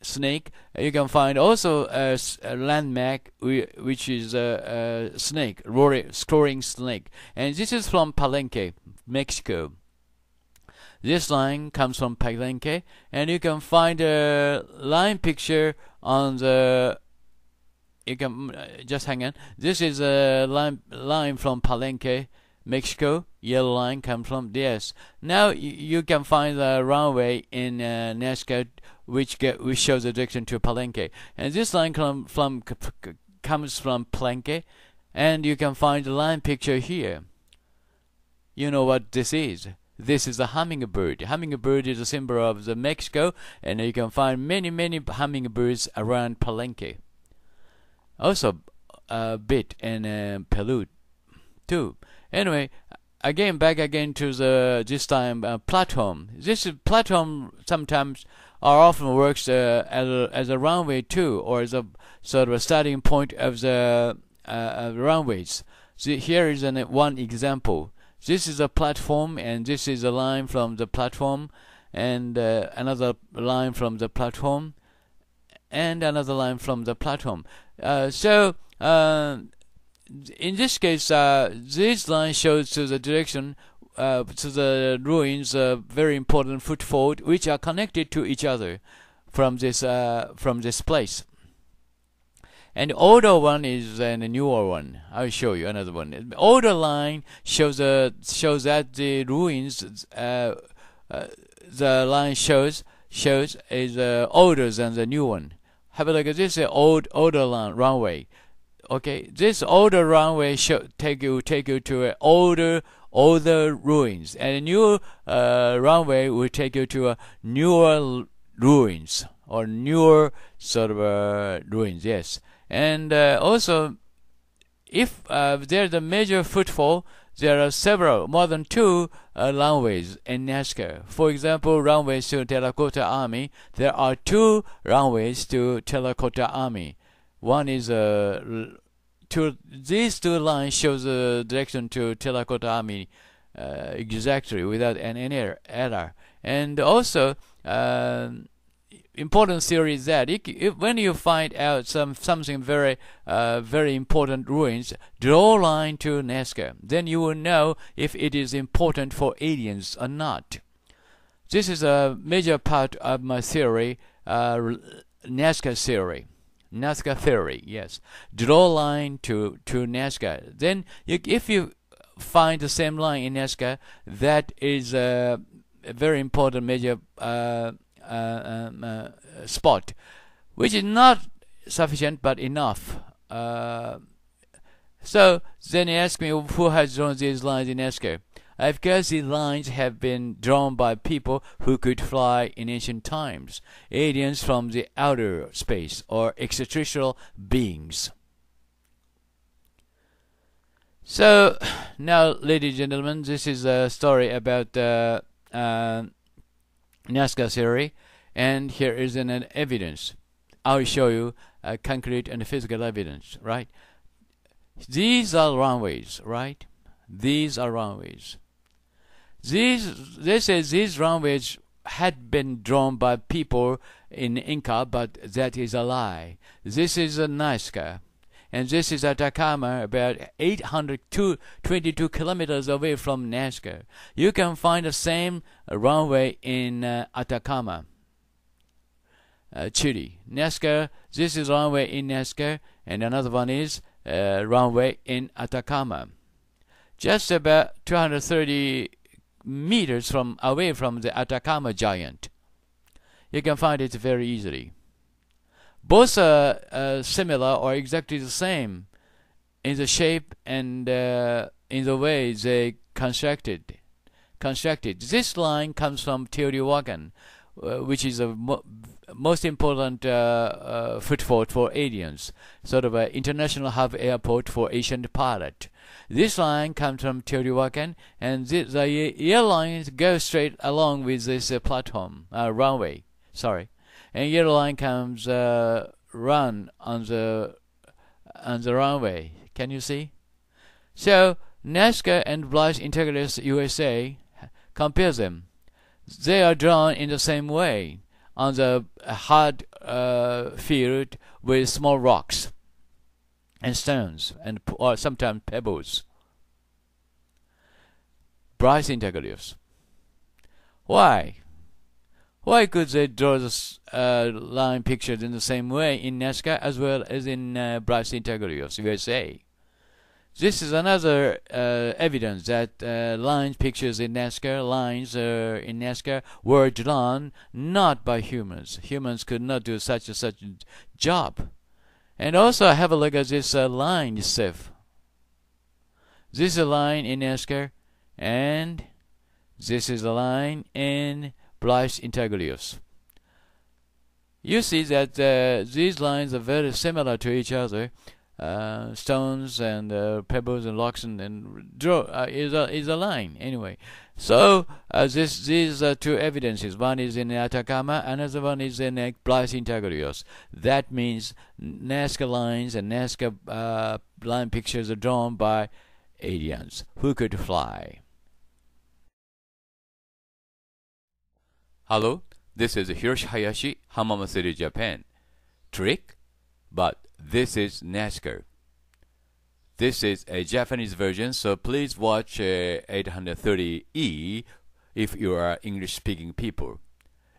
snake. You can find also a, a landmark which is a, a snake, roaring, scoring snake. And this is from Palenque, Mexico. This line comes from Palenque, and you can find a line picture on the. You can uh, just hang on. This is a line line from Palenque, Mexico, yellow line comes from this. Now you can find the runway in uh, Nazca, which get, which shows the direction to Palenque, and this line come from comes from Palenque, and you can find the line picture here. You know what this is. This is a hummingbird. Hummingbird is a symbol of the Mexico, and you can find many many hummingbirds around Palenque. Also, a bit in uh, Peru, too. Anyway, again back again to the this time uh, platform. This platform sometimes or often works uh, as a, as a runway too, or as a sort of a starting point of the uh, runways. here is an, one example. This is a platform, and this is a line from the platform, and uh, another line from the platform, and another line from the platform. Uh, so uh, in this case, uh, this line shows to the direction uh, to the ruins uh, very important footfall which are connected to each other from this uh, from this place. And older one is then a newer one. I'll show you another one. The older line shows uh, shows that the ruins uh, the line shows shows is older than the new one. Have a look at this old older line runway. Okay, this older runway should take you take you to an older older ruins, and a new uh, runway will take you to a newer ruins or newer sort of uh, ruins. Yes, and uh, also if uh, there's a major footfall, there are several more than two uh, runways in Nazca. For example, runways to Terracotta Army. There are two runways to Terracotta Army. One is a uh, these two lines show the direction to Terracotta Army uh, exactly without any error. And also, uh, important theory is that it, it, when you find out some something very uh, very important ruins, draw line to Nazca. Then you will know if it is important for aliens or not. This is a major part of my theory, uh, Nazca theory. Nazca theory. Yes, draw line to to Nazca. Then you, if you find the same line in Nazca, that is a, a very important major uh, uh, um, uh, spot, which is not sufficient but enough. Uh, so then he asked me who has drawn these lines in Nazca. Of course, these lines have been drawn by people who could fly in ancient times, aliens from the outer space, or extraterrestrial beings. So, now, ladies and gentlemen, this is a story about the uh, uh, Nazca theory, and here is an, an evidence. I'll show you uh, concrete and physical evidence, right? These are runways, right? These are runways. These, they say these language had been drawn by people in Inca, but that is a lie. This is a Nazca, and this is Atacama, about 822 kilometers away from Nazca. You can find the same runway in uh, Atacama, uh, Chile. Nazca, this is runway in Nazca, and another one is uh, runway in Atacama. Just about 230 meters from away from the Atacama giant. You can find it very easily. Both are uh, similar or exactly the same in the shape and uh, in the way they constructed. Constructed. This line comes from Teotihuacan, uh, which is the mo most important uh, uh, footfall for aliens, sort of an international hub airport for Asian pilot. This line comes from Teotihuacan, and the, the lines go straight along with this uh, platform uh, runway. Sorry, and yellow line comes uh, run on the on the runway. Can you see? So Nazca and Blythe Integralist USA compare them. They are drawn in the same way on the hard uh, field with small rocks and stones, and or sometimes pebbles. Bryce integrals. Why? Why could they draw the uh, line pictures in the same way in Nazca as well as in uh, brass integrators, USA? This is another uh, evidence that uh, line pictures in Nazca, lines uh, in Nazca were drawn not by humans. Humans could not do such and such job. And also have a look at this uh, line itself. This is a line in Esker and this is a line in Blyce Intaglios. You see that uh, these lines are very similar to each other. Uh, stones and uh, pebbles and rocks and, and draw uh, is a is a line anyway. So uh, this, these are two evidences. One is in Atacama, another one is in uh, Placintagorios. That means Nazca lines and Nazca uh, line pictures are drawn by aliens who could fly. Hello, this is Hiroshi Hayashi, Hamamatsu, Japan. Trick? But this is Nazca. This is a Japanese version, so please watch uh, 830E if you are English speaking people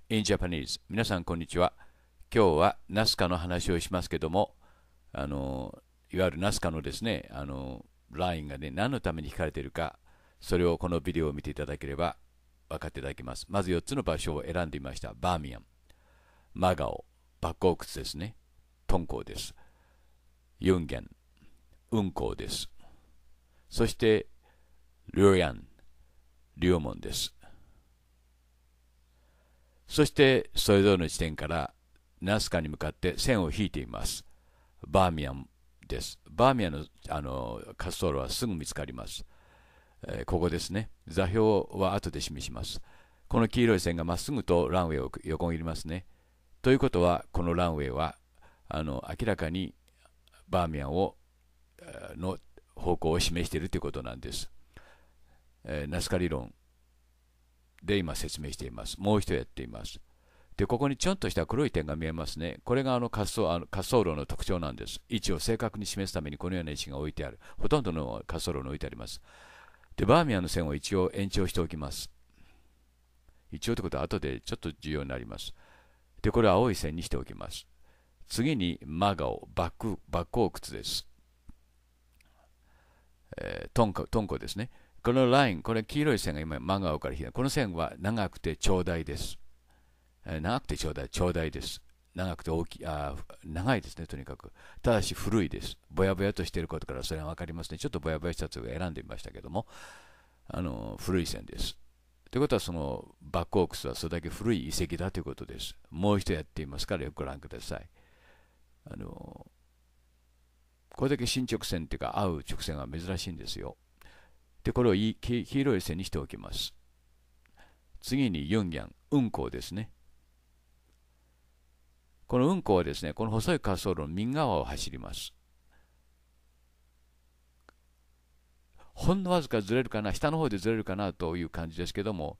in Japanese. 皆さん、こんにちは。今日はナスカの話をしますけども、あのいわゆるナスカのですね、あのラインがね、何のために引かれているか、それをこのビデオを見ていただければ分かっていただけます。まず4つの場所を選んでみました。バーミヤン、マガオ、バッコークスですね、トンコーです、ユンゲン、運行です。そして、ルリアン、龍門です。そして、それぞれの地点からナスカに向かって線を引いています。バーミヤンです。バーミヤンのあの滑走路はすぐ見つかります。えー、ここですね。座標は後で示します。この黄色い線がまっすぐとランウェイを横切りますね。ということは、このランウェイはあの明らかにバーミヤンをの方向を示しているということなんです。えー、ナスカ理論で今説明しています。もう一度やっています。で、ここにちょんとした黒い点が見えますね。これがあの滑走あの滑走路の特徴なんです。位置を正確に示すためにこのような位置が置いてある。ほとんどの滑走路に置いてあります。で、バーミヤンの線を一応延長しておきます。一応ということは後でちょっと重要になります。で、これを青い線にしておきます。次に、マガオ、バック、バックオークツです。えトンコ、トンコですね。このライン、これ黄色い線が今、真顔から引いた。この線は長くて長大です。長くて長大、長大です。長くて大きあ長いですね、とにかく。ただし古いです。ぼやぼやとしていることからそれは分かりますね。ちょっとぼやぼやしたつを選んでみましたけども、あの古い線です。ということは、そのバックオークスはそれだけ古い遺跡だということです。もう一度やっていますからよくご覧ください。あのこれだけ進直線っていうか合う直線は珍しいんですよ。で、これを黄色い線にしておきます。次にユンギャン、運行ですね。この運行はですね、この細い滑走路の右側を走ります。ほんのわずかずれるかな、下の方でずれるかなという感じですけども、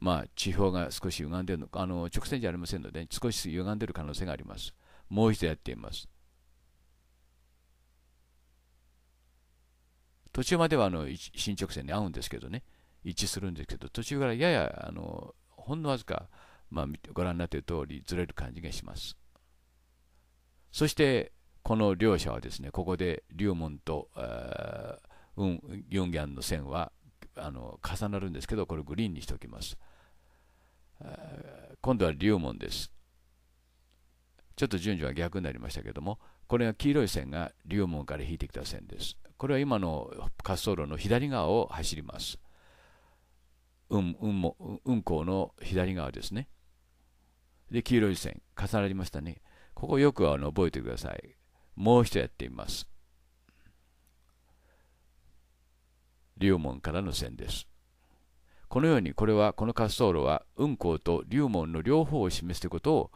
まあ、地表が少し歪んでるのあの、直線じゃありませんので、少し歪んでる可能性があります。もう一度やってみます。途中まではあの進直線に合うんですけどね、一致するんですけど、途中からややあのほんのわずか、まあ、ご覧になっている通りずれる感じがします。そしてこの両者はですね、ここで龍門と、えー、ユンギャンの線はあの重なるんですけど、これグリーンにしておきます。今度は龍門です。ちょっと順序は逆になりましたけども、これが黄色い線が龍門から引いてきた線です。これは今の滑走路の左側を走ります。運運も運行の左側ですね。で、黄色い線、重なりましたね。ここよくあの覚えてください。もう一度やってみます。龍門からの線です。このようにこれはこの滑走路は運行と龍門の両方を示すということを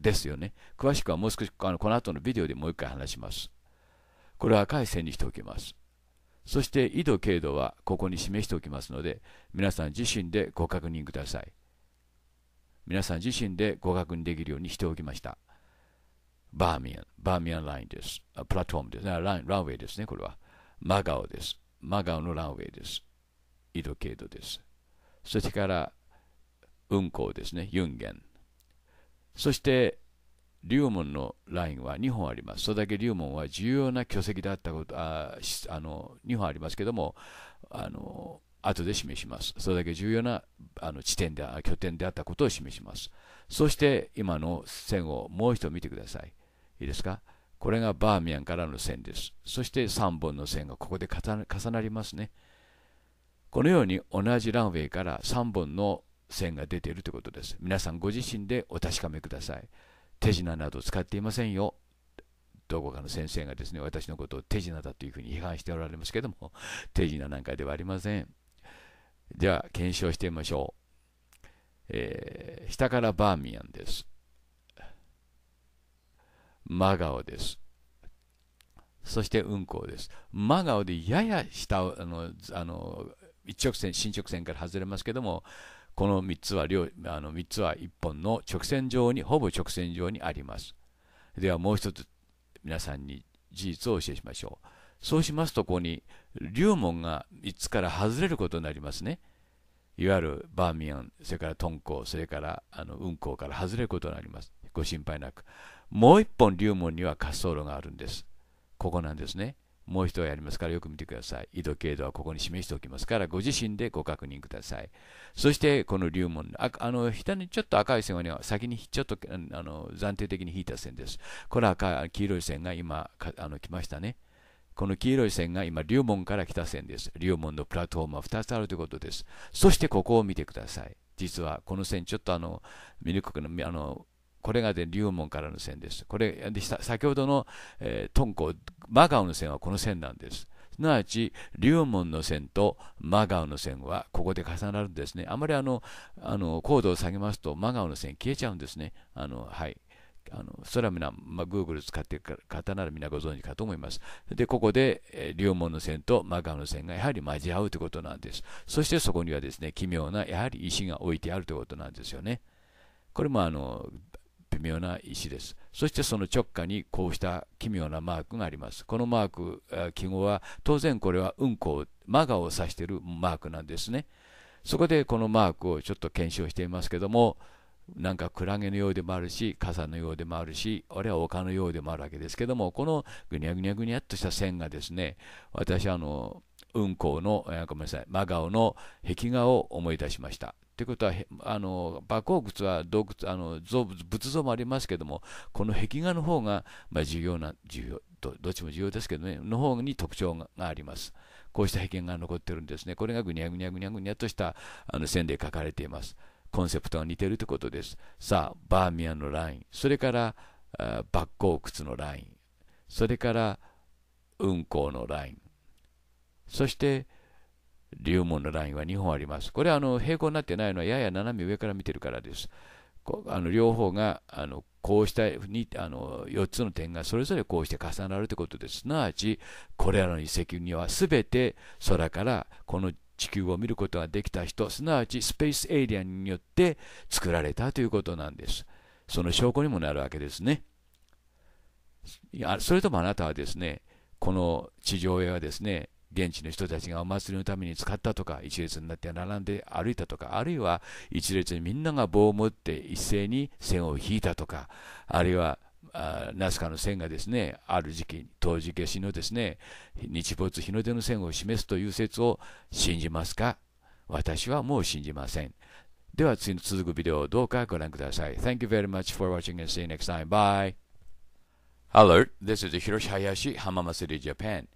ですよね。詳しくはもう少しあのこの後のビデオでもう一回話します。これは赤い線にしておきます。そして緯度経度はここに示しておきますので皆さん自身でご確認ください。皆さん自身でご確認できるようにしておきました。バーミヤン、バーミヤンラインです。プラットフォームです。ラランウェイですね、これは。マガオです。マガオのランウェイです。緯度経度です。そしてから運行ですね、ユンゲン。そして、龍門のラインは2本あります。それだけ龍門は重要な巨石であったこと、ああの2本ありますけども、あの後で示します。それだけ重要なあの地点で拠点であったことを示します。そして今の線をもう一度見てください。いいですかこれがバーミヤンからの線です。そして3本の線がここで重なりますね。このように同じランウェイから3本の線が出ているということです。皆さんご自身でお確かめください。手品など使っていませんよ。どこかの先生がですね、私のことを手品だというふうに批判しておられますけども、手品なんかではありません。では、検証してみましょう。えー、下からバーミヤンです。真顔です。そして運行です。真顔でやや下あのあの一直線、進直線から外れますけども、この3つは両あの3つは1本の直線上にほぼ直線上にありますではもう一つ皆さんに事実を教えしましょうそうしますとここに龍門が3つから外れることになりますねいわゆるバーミヤンそれから敦煌それからあの運行から外れることになりますご心配なくもう1本龍門には滑走路があるんですここなんですねもう一度やりますからよく見てください。緯度、経度はここに示しておきますから、ご自身でご確認ください。そして、この龍門、ああの、下にちょっと赤い線は、ね、先にちょっとあの暫定的に引いた線です。この赤い、黄色い線が今、あの来ましたね。この黄色い線が今、龍門から来た線です。龍門のプラットフォームは2つあるということです。そして、ここを見てください。実は、この線、ちょっとあの、見にくくあの、これがで龍門からの線です。これで先ほどの、えー、コマガオの線はこの線なんです。すなわち、龍門の線とマガオの線はここで重なるんですね。あまりあの、あの高度を下げますと、マガオの線消えちゃうんですね。あのはい、あのそれは皆、まあ、Google 使ってる方なら皆ご存知かと思います。で、ここで、えー、龍門の線とマガオの線がやはり交わうということなんです。そしてそこにはですね、奇妙なやはり石が置いてあるということなんですよね。これもあの微妙な石です。そしてその直下にこうした奇妙なマークがあります。このマーク、記号は当然これは運行、マガを指しているマークなんですね。そこでこのマークをちょっと検証していますけども、なんかクラゲのようでもあるし、傘のようでもあるし、あるは丘のようでもあるわけですけども、このぐにゃぐにゃぐにゃっとした線がですね、私はあの、雲光の、ごめんなさい、真顔の壁画を思い出しました。ということは、あの爆王窟は洞窟あの像仏像もありますけども、この壁画の方が、まあ、重要な重要ど、どっちも重要ですけどね、の方に特徴があります。こうした壁画が残ってるんですね。これがぐにゃぐにゃぐにゃぐにゃとしたあの線で書かれています。コンセプトが似てるということです。さあ、バーミヤンのライン、それからあバッ窟のライン、それから運行のライン、そして龍門のラインは2本あります。これはあの平行になってないのはやや斜め上から見てるからです。あの両方があのこうしたにあの4つの点がそれぞれこうして重なるということです。すなわちこれらの遺跡には全て空からこの地球を見ることができた人、すなわちスペースエイリアンによって作られたということなんです。その証拠にもなるわけですね。それともあなたはですね、この地上絵はですね、現地の人たちがお祭りのために使ったとか、一列になって並んで歩いたとか、あるいは一列にみんなが棒を持って一斉に線を引いたとか、あるいはナスカの線がですね、ある時期、冬時夏至のですね、日没日の出の線を示すという説を信じますか私はもう信じません。では次の続くビデオをどうかご覧ください。Thank you very much for watching and see you next time. Bye! Alert! This is Hiroshi Hayashi, Hamamasuri, Japan.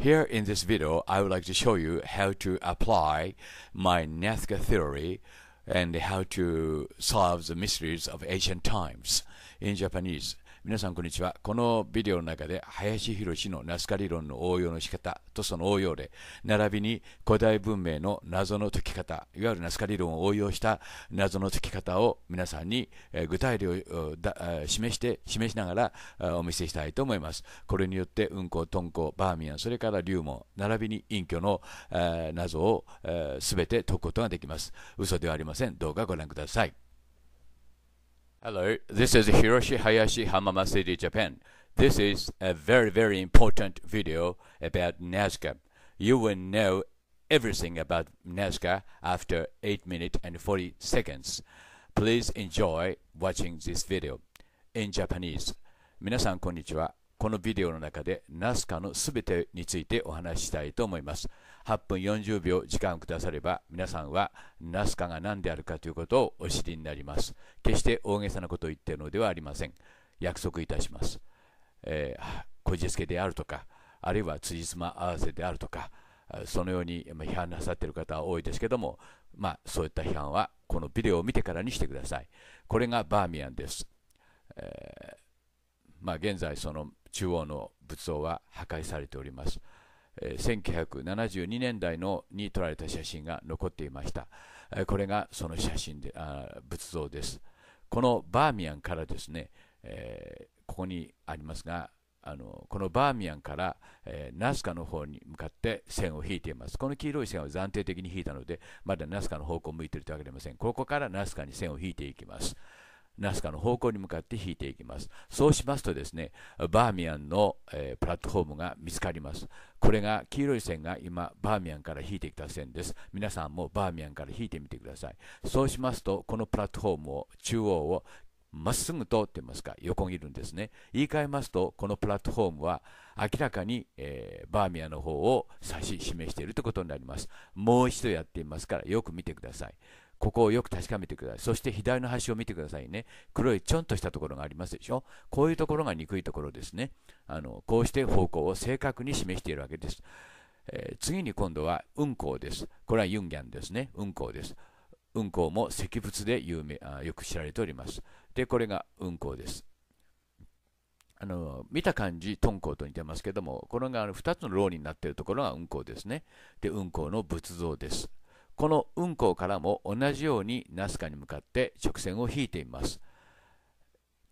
Here in this video, I would like to show you how to apply my Nazca theory and how to solve the mysteries of ancient times in Japanese. 皆さんこんにちはこのビデオの中で林博のナスカ理論の応用の仕方とその応用例並びに古代文明の謎の解き方いわゆるナスカ理論を応用した謎の解き方を皆さんに具体例を示して示しながらお見せしたいと思いますこれによって運行ンコ、バーミヤンそれから龍門並びに隠居の謎を全て解くことができます嘘ではありませんどうかご覧ください Hello, this is Hiroshi Hayashi Hamama City, Japan. This is a very, very important video about Nazca. You will know everything about Nazca after 8 minutes and 40 seconds. Please enjoy watching this video in Japanese. 皆さん、こんにちは。このビデオの中で Nazca 8分40秒時間をくだされば皆さんはナスカが何であるかということをお知りになります決して大げさなことを言っているのではありません約束いたします、えー、こじつけであるとかあるいは辻褄合わせであるとかそのように批判なさっている方は多いですけども、まあ、そういった批判はこのビデオを見てからにしてくださいこれがバーミヤンです、えー、まあ、現在その中央の仏像は破壊されておりますえ1972年代のに撮られた写真が残っていました、えこれがその写真であ仏像ですこのバーミヤンからですね、えー、ここにありますがあのこのバーミヤンから、えー、ナスカの方に向かって線を引いています。この黄色い線は暫定的に引いたので、まだナスカの方向を向いているというわけではありません。ここからナスカに線を引いていきます。ナスカの方向に向かって引いていきますそうしますとですねバーミヤンの、えー、プラットフォームが見つかりますこれが黄色い線が今バーミヤンから引いてきた線です皆さんもバーミヤンから引いてみてくださいそうしますとこのプラットフォームを中央をまっすぐ通ってますか横切るんですね言い換えますとこのプラットフォームは明らかに、えー、バーミヤンの方を指し示しているということになりますもう一度やってみますからよく見てくださいここをよく確かめてください。そして左の端を見てくださいね。黒いちょんとしたところがありますでしょ。こういうところが憎いところですね。あのこうして方向を正確に示しているわけです。えー、次に今度は運行です。これはユンギャンですね。運行です。運行も石仏で有名あよく知られております。で、これが運行です。あの見た感じ、トコウと似てますけども、これがの2つの牢になっているところが運行ですね。で、運行の仏像です。この運行からも同じようにナスカに向かって直線を引いています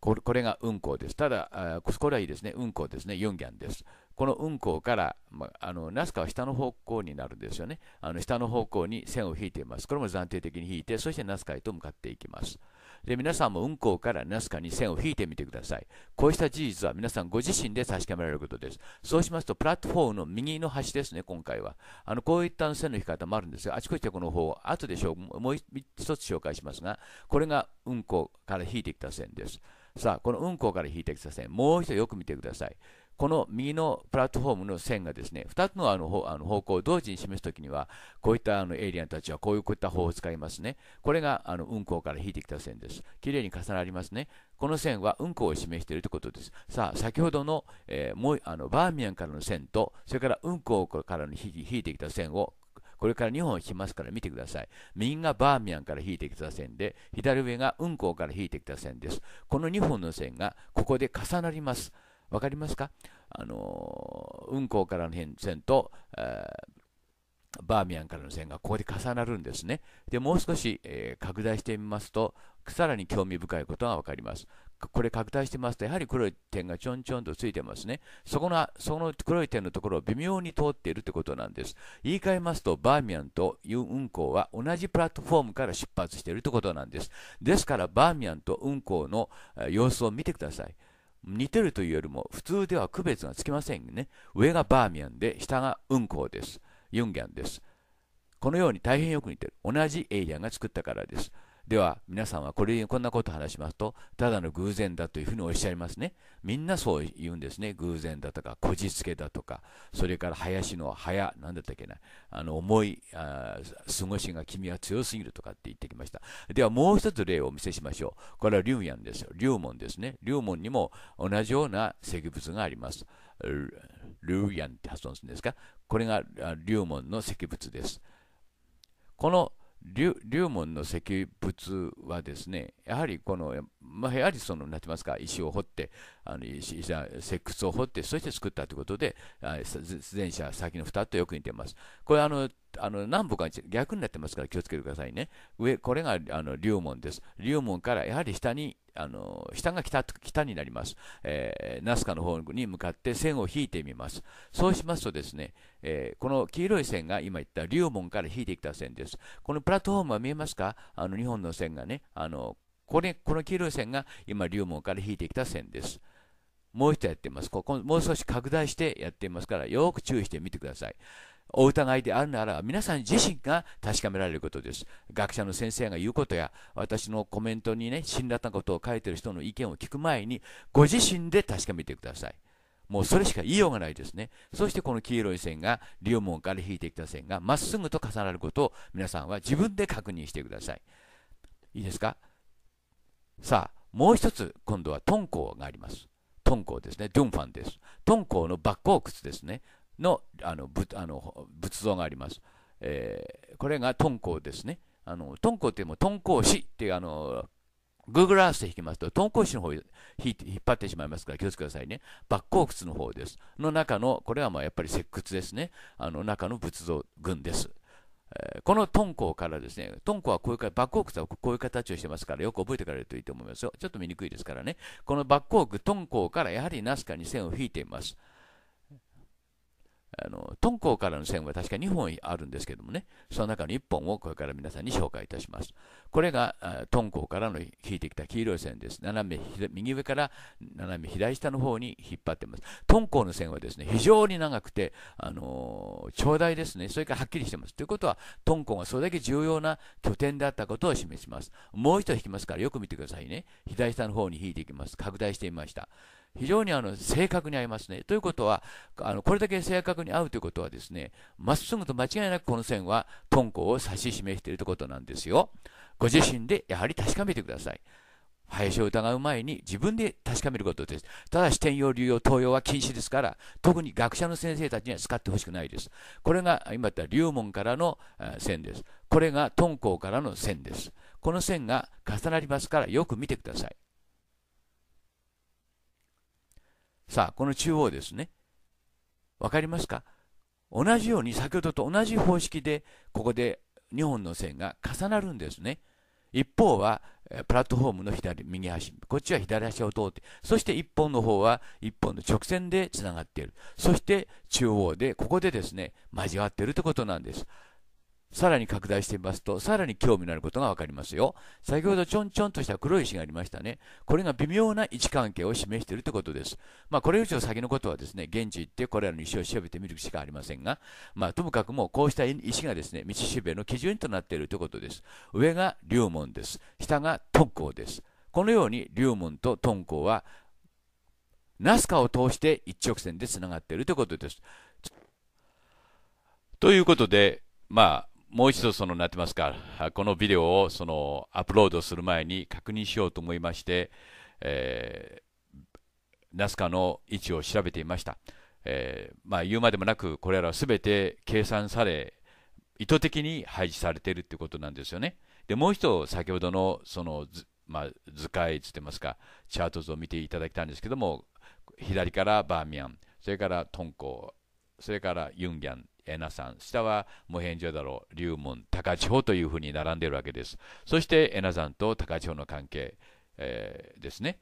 これが運行ですただこれはいいですね運行ですねユンギャンですこの運行から、まあのナスカは下の方向になるんですよねあの下の方向に線を引いていますこれも暫定的に引いてそしてナスカへと向かっていきますで皆さんも運行からナスカに線を引いてみてください。こうした事実は皆さんご自身で確かめられることです。そうしますと、プラットフォームの右の端ですね、今回は。あのこういった線の引き方もあるんですが、あちこちでこの方、後でしょうもう一つ紹介しますが、これが運行から引いてきた線です。さあ、この運行から引いてきた線、もう一度よく見てください。この右のプラットフォームの線がですね、2つのあのあの方向を同時に示すときには、こういったあのエイリアンたちはこういった方法を使いますね。これがあの運行から引いてきた線です。きれいに重なりますね。この線は運行を示しているということです。さあ、先ほどの,、えー、もうあのバーミヤンからの線と、それから運行からの引いてきた線をこれから2本引きますから見てください。右がバーミヤンから引いてきた線で、左上が運行から引いてきた線です。この2本の線がここで重なります。分かりますかあの運行からの線と、えー、バーミヤンからの線がここで重なるんですね。で、もう少し、えー、拡大してみますと、さらに興味深いことが分かります。これ拡大してますと、やはり黒い点がちょんちょんとついてますね。そこの、その黒い点のところを微妙に通っているということなんです。言い換えますと、バーミヤンと運行は同じプラットフォームから出発しているということなんです。ですから、バーミヤンと運行の様子を見てください。似てるというよりも普通では区別がつきませんね。上がバーミヤンで下がウコウです。ユンギャンです。このように大変よく似てる。同じエイリアンが作ったからです。では皆さんはこれこんなことを話しますとただの偶然だというふうにおっしゃいますねみんなそう言うんですね偶然だとかこじつけだとかそれから林の早何だったっけなあの重いあ過ごしが君は強すぎるとかって言ってきましたではもう一つ例をお見せしましょうこれは龍ヤンですよ龍門ですね龍門にも同じような石仏がありますルーヤンって発音するんですかこれが龍門の石仏ですこの龍門の石仏はですねやはりこの、まあ、やはりそのなってますか石を掘ってあの石石窟を掘ってそして作ったということで前者先の蓋とよく似てますこれあのあの南北が逆になってますから気をつけてくださいね上これがあの龍門です龍門からやはり下にあの、北が北、北になります。えー、ナスカの方に向かって線を引いてみます。そうしますとですね、えー、この黄色い線が今言った龍門から引いてきた線です。このプラットフォームは見えますかあの、日本の線がね、あの、これ、この黄色い線が今龍門から引いてきた線です。もう一度やってます。ここ、もう少し拡大してやっていますから、よく注意してみてください。お疑いであるなら皆さん自身が確かめられることです学者の先生が言うことや私のコメントにね辛辣なことを書いてる人の意見を聞く前にご自身で確かめてくださいもうそれしか言いようがないですねそしてこの黄色い線がリオ門から引いてきた線がまっすぐと重なることを皆さんは自分で確認してくださいいいですかさあもう一つ今度はコウがあります敦煌ですね、ドゥンファンです。敦煌のバッコー靴ですね。のあの仏あの仏像があります、えー、これが敦煌ですねあの敦煌っても敦煌市っていうあの Google Earth で引きますと、敦煌市の方を引引っ張ってしまいますから気をつけてくださいね。バッコウの方です。の中の、これはまあやっぱり石窟ですね。あの中の仏像群です。えー、この敦煌からですね、敦煌はこういうか、バッコウはこういう形をしてますから、よく覚えておかれるといいと思いますよ。ちょっと見にくいですからね。このバッコウク、敦煌からやはりナスカに線を引いています。あの、敦煌からの線は確か2本あるんですけどもね、その中の1本をこれから皆さんに紹介いたします。これが、敦煌からの引いてきた黄色い線です。斜め右上から斜め左下の方に引っ張ってます。敦煌の線はですね、非常に長くて、あの長大ですね、それからはっきりしてます。ということは、敦煌がそれだけ重要な拠点であったことを示します。もう一度引きますから、よく見てくださいね。左下の方に引いていきます。拡大してみました。非常にあの正確に合いますね。ということは、あのこれだけ正確に合うということはですね、まっすぐと間違いなくこの線は豚骨を指し示しているということなんですよ。ご自身でやはり確かめてください。林を疑う前に自分で確かめることです。ただし、転用、流用、東用は禁止ですから、特に学者の先生たちには使ってほしくないです。これが、今言った龍門からの線です。これが敦煌からの線です。この線が重なりますから、よく見てください。さあ、この中央ですね。わかりますか同じように、先ほどと同じ方式で、ここで2本の線が重なるんですね。一方は、プラットフォームの左、右端。こっちは左端を通って、そして一本の方は一本の直線でつながっている。そして中央で、ここでですね、交わっているということなんです。さらに拡大してみますと、さらに興味のあることがわかりますよ。先ほどちょんちょんとした黒い石がありましたね。これが微妙な位置関係を示しているということです。まあ、これ以上先のことはですね、現地行ってこれらの石を調べてみるしかありませんが、まあ、ともかくもうこうした石がですね、道しべの基準となっているということです。上が龍門です。下が特攻です。このように龍門と敦煌はナスカを通して一直線でつながっているということです。ということで、まあ、もう一度そのなってますかこのビデオをそのアップロードする前に確認しようと思いまして、えー、ナスカの位置を調べていました、えー、まあ、言うまでもなくこれらは全て計算され意図的に配置されているということなんですよねでもう一度先ほどのそのまあ、図解つってますかチャート図を見ていただきたいんですけども左からバーミヤンそれからトンコそれからユンギャン那さん、下は無辺上だろう、龍門、高千穂というふうに並んでいるわけです。そして、えなさんと高千穂の関係、えー、ですね。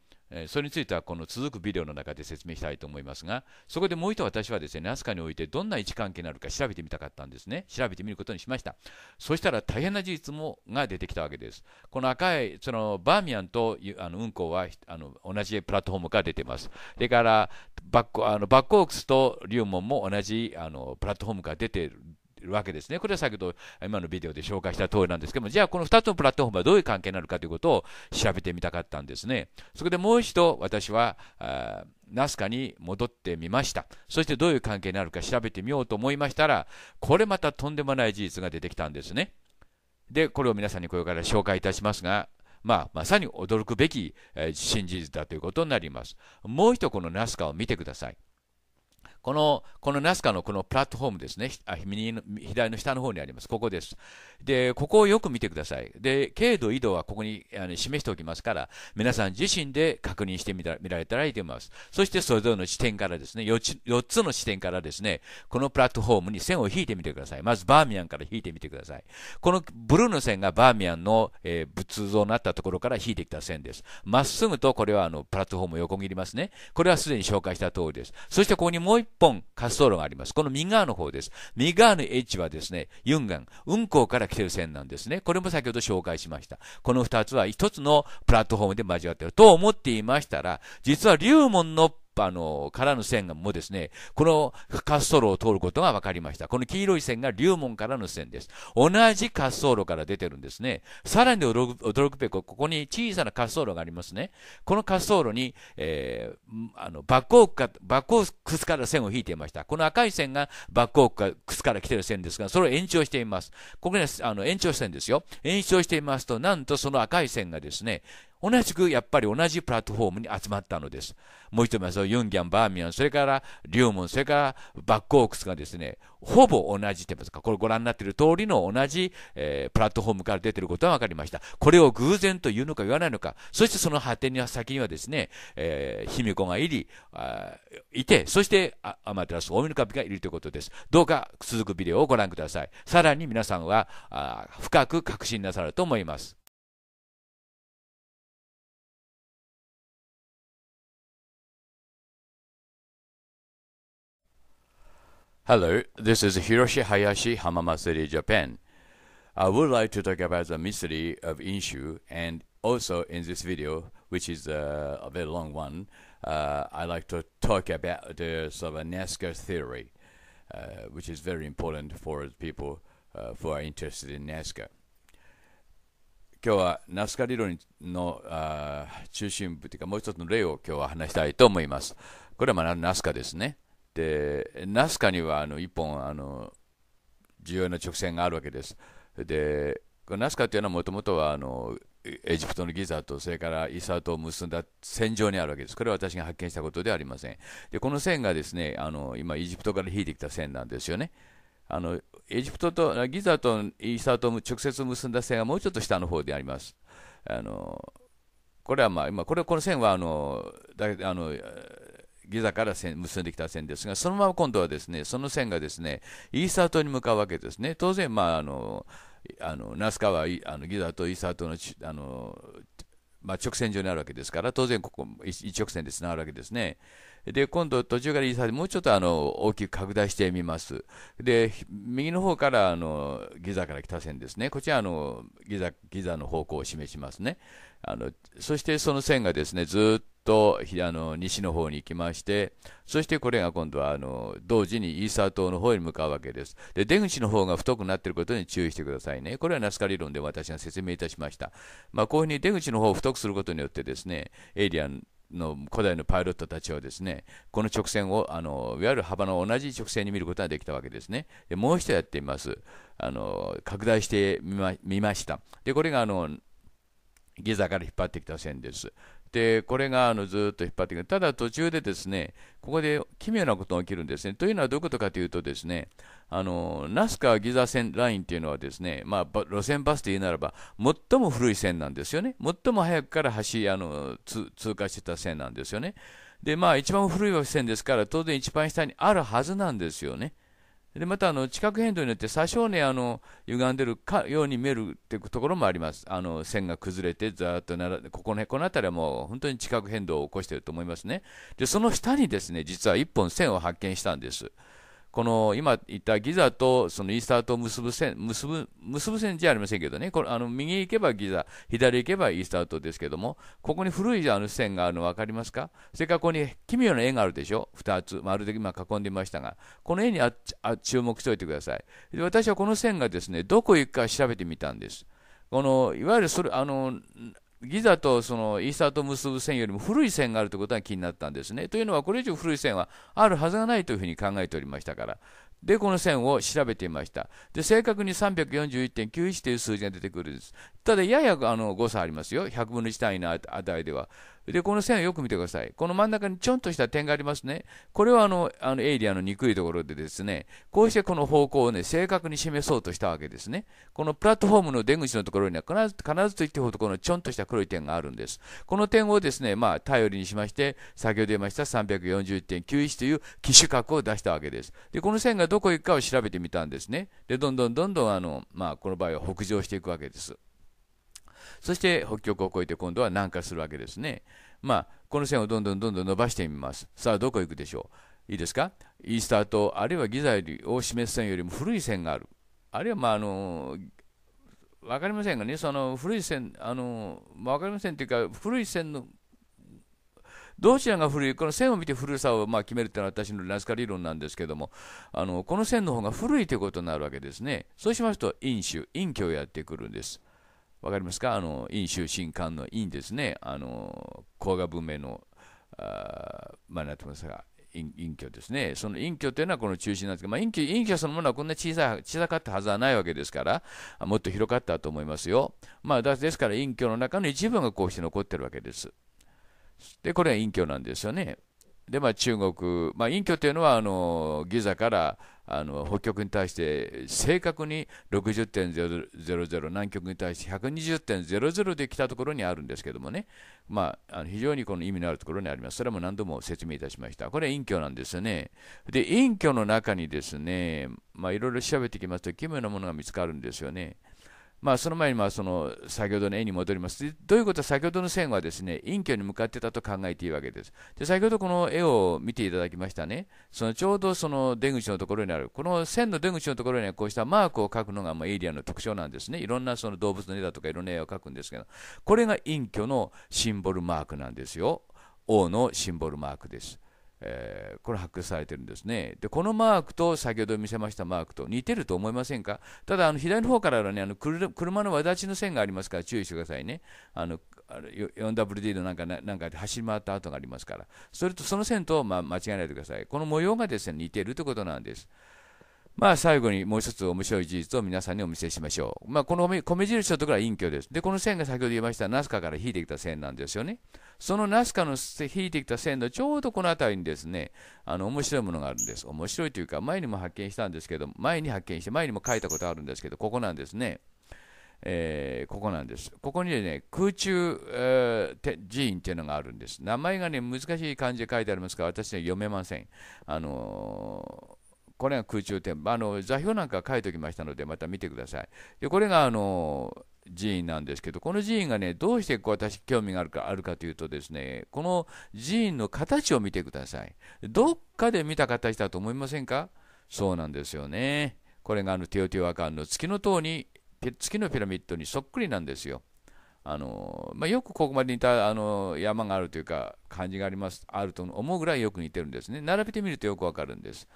それについてはこの続くビデオの中で説明したいと思いますが、そこでもう一度私はですね、ナスカにおいてどんな位置関係なのか調べてみたかったんですね。調べてみることにしました。そしたら大変な事実もが出てきたわけです。この赤い、そのバーミヤンとあの運行はあの同じプラットフォームから出てます。それからバックあのバッオークスとリューモンも同じあのプラットフォームから出てる。るわけですね。これは先ほど今のビデオで紹介した通りなんですけども、じゃあこの2つのプラットフォームはどういう関係になるかということを調べてみたかったんですね。そこでもう一度私は、ナスカに戻ってみました。そしてどういう関係になるか調べてみようと思いましたら、これまたとんでもない事実が出てきたんですね。で、これを皆さんにこれから紹介いたしますが、まあ、まさに驚くべき、えー、新事実だということになります。もう一度このナスカを見てください。この、このナスカのこのプラットフォームですね。右の、左の下の方にあります。ここです。で、ここをよく見てください。で、軽度、緯度はここにあの示しておきますから、皆さん自身で確認してみられたらいいと思います。そして、それぞれの視点からですね4、4つの視点からですね、このプラットフォームに線を引いてみてください。まず、バーミヤンから引いてみてください。このブルーの線がバーミヤンの、えー、仏像になったところから引いてきた線です。まっすぐと、これはあの、プラットフォームを横切りますね。これはすでに紹介した通りです。そして、ここにもう一本滑走路があります。この右側の方です。右側の H はですね、ユンガン、運行から来てる線なんですね。これも先ほど紹介しました。この2つは1つのプラットフォームで交わっていると思っていましたら、実は龍門のあの、からぬ線もですね、この滑走路を通ることが分かりました。この黄色い線が龍門からの線です。同じ滑走路から出てるんですね。さらに驚くべく、ここに小さな滑走路がありますね。この滑走路に、えー、あの、バックオークか、バックオークスから線を引いていました。この赤い線がバックオークスから来てる線ですが、それを延長しています。ここにあの延長線ですよ。延長していますと、なんとその赤い線がですね、同じくやっぱり同じプラットフォームに集まったのです。もう一つユンギャン、バーミヤン、それからリューモン、それからバックオークスがですね、ほぼ同じて言いますか、これご覧になっている通りの同じ、えー、プラットフォームから出ていることは分かりました。これを偶然というのか言わないのか、そしてその果てには先にはですね、えー、卑弥呼がいり、いて、そしてアマテラス、大海の神がいるということです。どうか続くビデオをご覧ください。さらに皆さんは深く確信なさると思います。Hello, this is Hiroshi Hayashi, Hamama Japan. I would like to talk about the mystery of Inshu and also in this video, which is uh, a very long one, uh, I like to talk about the sort of NASCAR theory, uh, which is very important for people uh, who are interested in NASCAR. 今日は NASCAR 理論のあ中心部というかもう一つの例を今日は話したいと思います。これはまあ NASCAR ですね。でナスカにはあの1本あの重要な直線があるわけです。でナスカというのはもともとはあのエジプトのギザとそれからイサートを結んだ線上にあるわけです。これは私が発見したことではありません。でこの線がですねあの今エジプトから引いてきた線なんですよね。あのエジプトとギザとイサートを直接結んだ線がもうちょっと下の方であります。あのこれはまあ今これこの線はあのだあのギザから線結んできた線ですが、そのまま今度はですね、その線がですね、イースター島に向かうわけですね。当然、まあ、あの、あのナスカはあのギザとイースター島のあの、まあ、直線上にあるわけですから、当然ここ一直線でつながるわけですね。で、今度途中からイーサーでもうちょっとあの大きく拡大してみます。で、右の方からあのギザから来た線ですね。こちらあのギザ、ギザの方向を示しますね。あのそしてその線がですねずっとあの西の方に行きまして、そしてこれが今度はあの同時にイーサー島の方に向かうわけです。で出口の方が太くなっていることに注意してくださいね。これはナスカ理論で私が説明いたしました。まあ、こういうふうに出口の方を太くすることによってですね、エイリアンの古代のパイロットたちはですね、この直線をあのいわゆる幅の同じ直線に見ることができたわけですね。でもう一度やってみます。あの拡大してみました。でこれがあのギザから引っ張ってきた線です。で、これがあのずっと引っ張ってきた。ただ途中でですね、ここで奇妙なことが起きるんですね。というのはどういうことかというとですね、あの、ナスカギザ線ラインっていうのはですね、まあ、路線バスで言うならば、最も古い線なんですよね。最も早くから橋あの通過してた線なんですよね。で、まあ、一番古い線ですから、当然一番下にあるはずなんですよね。でまたあの地殻変動によって多少ねあの歪んでるかように見えるっていうところもあります、あの線が崩れて、ざっとならここ、ね、この辺りはもう本当に地殻変動を起こしていると思いますね、でその下にですね実は1本線を発見したんです。この今言ったギザとそのイースターと結ぶ線、結ぶ、結ぶ線じゃありませんけどね、これあの右行けばギザ、左行けばイースタートですけども、ここに古いあの線があるの分かりますかそれからここに奇妙な絵があるでしょ ?2 つ、まるで今囲んでみましたが、この絵にああ注目しておいてくださいで。私はこの線がですね、どこ行くか調べてみたんです。この、いわゆるそれ、あの、ギザとそのイースターと結ぶ線よりも古い線があるということが気になったんですね。というのは、これ以上古い線はあるはずがないというふうに考えておりましたから。で、この線を調べてみました。で、正確に341.91という数字が出てくるんです。ただ、ややあの誤差ありますよ。100分の1単位の値では。で、この線をよく見てください。この真ん中にちょんとした点がありますね。これはあの、あのエイリアンの憎いところでですね、こうしてこの方向をね、正確に示そうとしたわけですね。このプラットフォームの出口のところには必ず、必ずと言ってほどこのちょんとした黒い点があるんです。この点をですね、まあ、頼りにしまして、先ほど言いました340.91という機種角を出したわけです。で、この線がどどこ行くかを調べてみたんですね。で、どんどんどんどんあの、まあ、この場合は北上していくわけです。そして北極を越えて今度は南下するわけですね。まあ、この線をどんどんどんどん伸ばしてみます。さあ、どこ行くでしょう。いいですかイースター島、あるいはギザよりを示す線よりも古い線がある。あるいは、まあ、あの、分かりませんがね、その古い線、あの、分かりませんというか、古い線のどちらが古い、この線を見て古さをま決めるというのは私のラスカ理論なんですけども、あのこの線の方が古いということになるわけですね。そうしますと、陰州、陰虚をやってくるんです。わかりますかあの陰州新刊の陰ですね。あの甲賀文明のあまあ、なってますが陰居ですね。その隠居というのはこの中心なんですけど、まあ、陰居陰居そのものはこんな小さ小さかったはずはないわけですから、もっと広かったと思いますよ。まあ、ですから隠居の中の一部がこうして残ってるわけです。で、これは隠居なんですよね。で、まあ、中国、まあ、隠居というのはあのギザからあの北極に対して正確に60.00南極に対して120.00で来たところにあるんですけどもね、まあ、あの非常にこの意味のあるところにあります。それも何度も説明いたしました。これは隠居なんですよね。で、隠居の中にですね、いろいろ調べてきますと奇妙なものが見つかるんですよね。まあ、その前にまあその先ほどの絵に戻ります。どういうことは先ほどの線はですね、隠居に向かってたと考えていいわけです。で先ほどこの絵を見ていただきましたね、そのちょうどその出口のところにある、この線の出口のところにはこうしたマークを描くのがまあエイリアンの特徴なんですね。いろんなその動物の絵だとかいろんな絵を描くんですけど、これが隠居のシンボルマークなんですよ。王のシンボルマークです。えー、これ発掘されてるんですね。で、このマークと先ほど見せましたマークと似てると思いませんかただ、あの左の方からはね、あの車の輪立ちの線がありますから注意してくださいね。あの 4WD のなんかなんかで走り回った跡がありますから、それとその線と、まあ、間違えないでください。この模様がですね、似てるということなんです。まあ最後にもう一つ面白い事実を皆さんにお見せしましょう。まあこの米印のところは隠居です。で、この線が先ほど言いましたナスカから引いてきた線なんですよね。そのナスカの引いてきた線のちょうどこの辺りにですね、あの面白いものがあるんです。面白いというか、前にも発見したんですけど、前に発見して、前にも書いたことあるんですけど、ここなんですね。えー、ここなんです。ここにね、空中、えー、寺院っていうのがあるんです。名前がね、難しい漢字で書いてありますから、私は読めません。あのーこれが空中天あの座標なんか書いておきましたので、また見てください。でこれがあの寺院なんですけど、この寺院がね、どうして私、興味があるかあるかというとですね、この寺院の形を見てください。どっかで見た形だと思いませんかそうなんですよね。これがあのテオテオアカンの月の塔に、月のピラミッドにそっくりなんですよ。あのまあ、よくここまで似たあの山があるというか、感じがありますあると思うぐらいよく似てるんですね。並べてみるとよくわかるんです。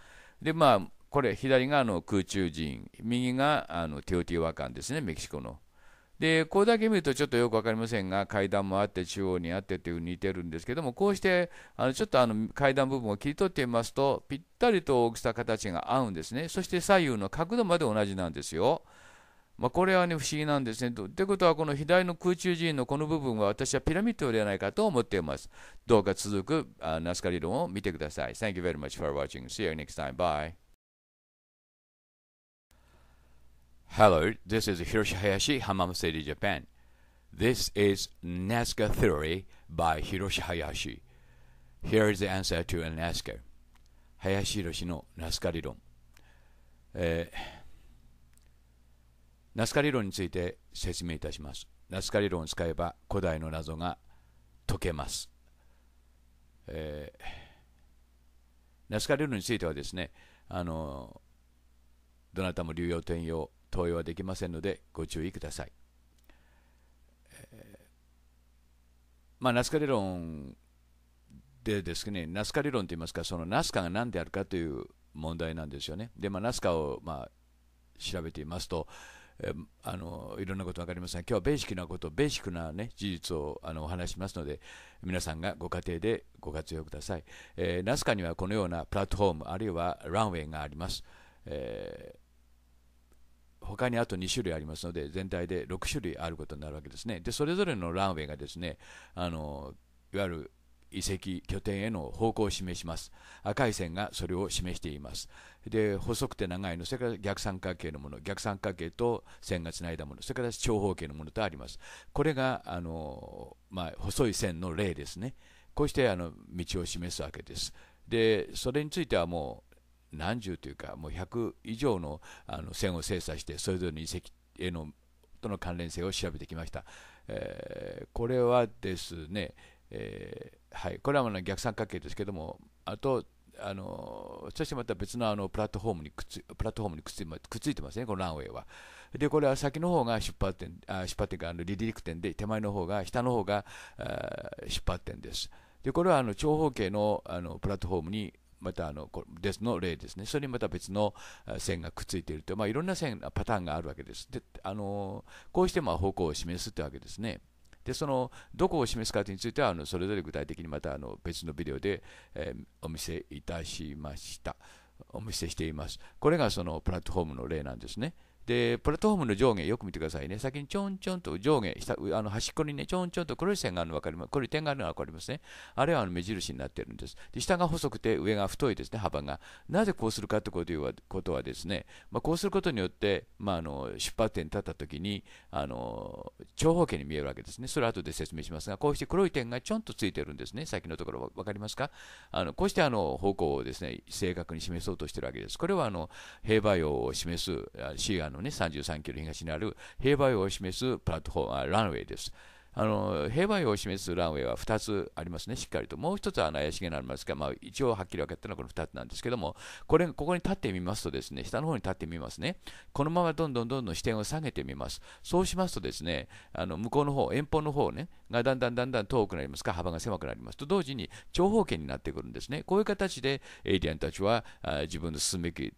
で、まあ、これ、左があの空中人、右があのテオティワカンですね、メキシコの。で、これだけ見るとちょっとよく分かりませんが、階段もあって、中央にあってという似てるんですけども、こうして、あのちょっとあの階段部分を切り取ってみますと、ぴったりと大きさ、形が合うんですね。そして左右の角度まで同じなんですよ。まあ、これはね不思議なんですね。ということはこの左の空中寺院のこの部分は私はピラミッドではないかと思っています。どうか続くあナスカ理論を見てください。Thank you very much for watching. See you next time. Bye. Hello, this is Hiroshi Hayashi, Hamam City, Japan. This is Nazca Theory by Hiroshi Hayashi. Here is the answer to an Nazca. 林宏のナスカ理論。えーナスカ理論について説明いたします。ナスカ理論を使えば古代の謎が解けます。えー、ナスカ理論についてはですね、あのどなたも流用転用、投用はできませんのでご注意ください。えー、まあ、ナスカ理論でですね、ナスカ理論といいますか、そのナスカが何であるかという問題なんですよね。で、まあ、ナスカを、まあ、調べていますと、えあのいろんなこと分かりませんが今日はベーシックなことベーシックな、ね、事実をあのお話しますので皆さんがご家庭でご活用ください、えー、ナスカにはこのようなプラットフォームあるいはランウェイがあります、えー他にあと2種類ありますので、全体で6種類あることになるわけですね。で、それぞれのランウェイがですね、あのいわゆる遺跡拠点への方向を示します赤い線がそれを示していますで細くて長いのそれから逆三角形のもの逆三角形と線がつないだものそれから長方形のものとありますこれがあの、まあ、細い線の例ですねこうしてあの道を示すわけですでそれについてはもう何十というかもう100以上のあの線を精査してそれぞれの遺跡へのとの関連性を調べてきました、えー、これはですね、えーはい、これはまあ逆三角形ですけども、あと、あのそしてまた別のあのプラットフォームにくっつプラットフォームにくっつくっついてますね、このランウェイは。で、これは先の方が出発点、あ出発点があの離陸点で、手前の方が、下の方があ出発点です。で、これはあの長方形のあのプラットフォームにまたあのですの例ですね、それにまた別の線がくっついていると、まあ、いろんな線パターンがあるわけです。であのこうしてまあ方向を示すというわけですね。でそのどこを示すかについてはあのそれぞれ具体的にまたあの別のビデオで、えー、お見せいたしましたお見せしていますこれがそのプラットフォームの例なんですね。で、プラットフォームの上下、よく見てくださいね。先にちょんちょんと上下、下あの端っこにね、ちょんちょんと黒い線があるの分かります。黒い点があるのが分かりますね。あれはあの目印になってるんです。で、下が細くて上が太いですね、幅が。なぜこうするかということはですね、まあ、こうすることによって、まあ、あの出発点に立ったときにあの、長方形に見えるわけですね。それは後で説明しますが、こうして黒い点がちょんとついてるんですね。先のところ分かりますかあのこうしてあの方向をですね、正確に示そうとしてるわけです。これはあの、平和用を示す、C がのね、33キロ東にある平和を示すプラットフォーム、ランウェイです。あの平和を示すランウェイは2つありますね、しっかりと。もう1つは怪しげになりますが、まあ、一応はっきり分かったのはこの2つなんですけども、これここに立ってみますとですね、下の方に立ってみますね、このままどんどんどんどん視点を下げてみます。そうしますとですね、あの向こうの方、遠方の方ね、がだんだんだんだん遠くなりますか、幅が狭くなりますと同時に長方形になってくるんですね。こういう形でエイリアンたちは自分の進むべき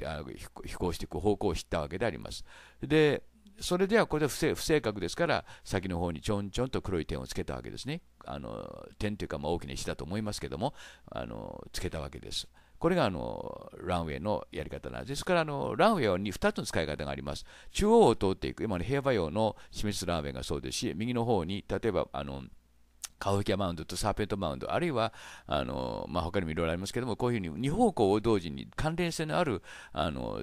飛行していく方向を知ったわけであります。でそれではこれで不正確ですから、先の方にちょんちょんと黒い点をつけたわけですね。あの点というか、まあ、大きな石だと思いますけども、あのつけたわけです。これがあのランウェイのやり方なんです。ですからあの、ランウェイは 2, 2つの使い方があります。中央を通っていく、今の平和用の示すランウェイがそうですし、右の方に、例えば、あのカウフキアマウンドとサーペントマウンド、あるいは、あの、まあ、他にもいろいろありますけども、こういうふうに2方向を同時に関連性のある、あの、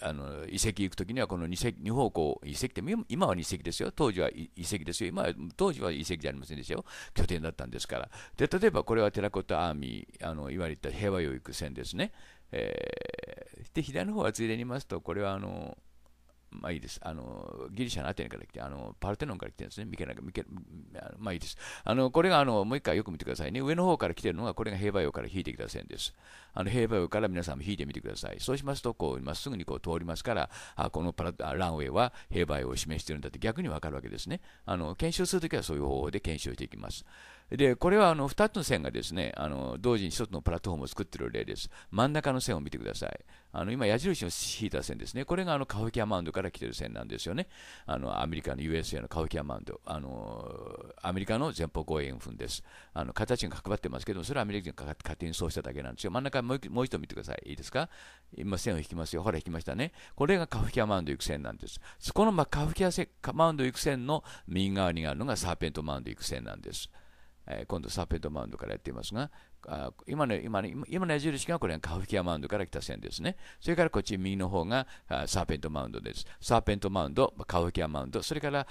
あの遺跡行くときには、この二方向、遺跡って、今は二跡ですよ、当時は遺跡ですよ、今は当時は遺跡じゃありませんでしたよ、拠点だったんですから、で例えばこれはテラコッタアーミー、あのいわゆる平和養育船ですね、えー、で左の方はついでに言いますと、これはあのまあいいです。あの、ギリシャのアテネから来て、あの、パルテノンから来てるんですね。ミケナミケ、まあいいです。あの、これが、あの、もう一回よく見てくださいね。上の方から来てるのが、これが兵馬俑から引いてきた線です。あの、兵馬俑から皆さんも引いてみてください。そうしますと、こう、まっすぐにこう通りますから、あこのパラランウェイは兵馬俑を示してるんだって逆にわかるわけですね。あの、検証するときはそういう方法で検証していきます。で、これはあの2つの線がですね、あの同時に1つのプラットフォームを作っている例です。真ん中の線を見てください。あの今、矢印を引いた線ですね。これがあのカフキアマウンドから来ている線なんですよね。あのアメリカの USA のカフキアマウンド。あのアメリカの前方後円墳です。あの形が角張ってますけども、それはアメリカ人が勝手にそうしただけなんですよ。真ん中もうもう一度見てください。いいですか今線を引きますよ。ほら引きましたね。これがカフキアマウンド行く線なんです。このまカフキアマウンド行く線の右側にあるのがサーペントマウンド行く線なんです。え今度サーペントマウンドからやっていますが、あ今の今の今の矢印がこれがカフキアマウンドから来た線ですね。それからこっち右の方がサーペントマウンドです。サーペントマウンド、カフキアマウンド、それから、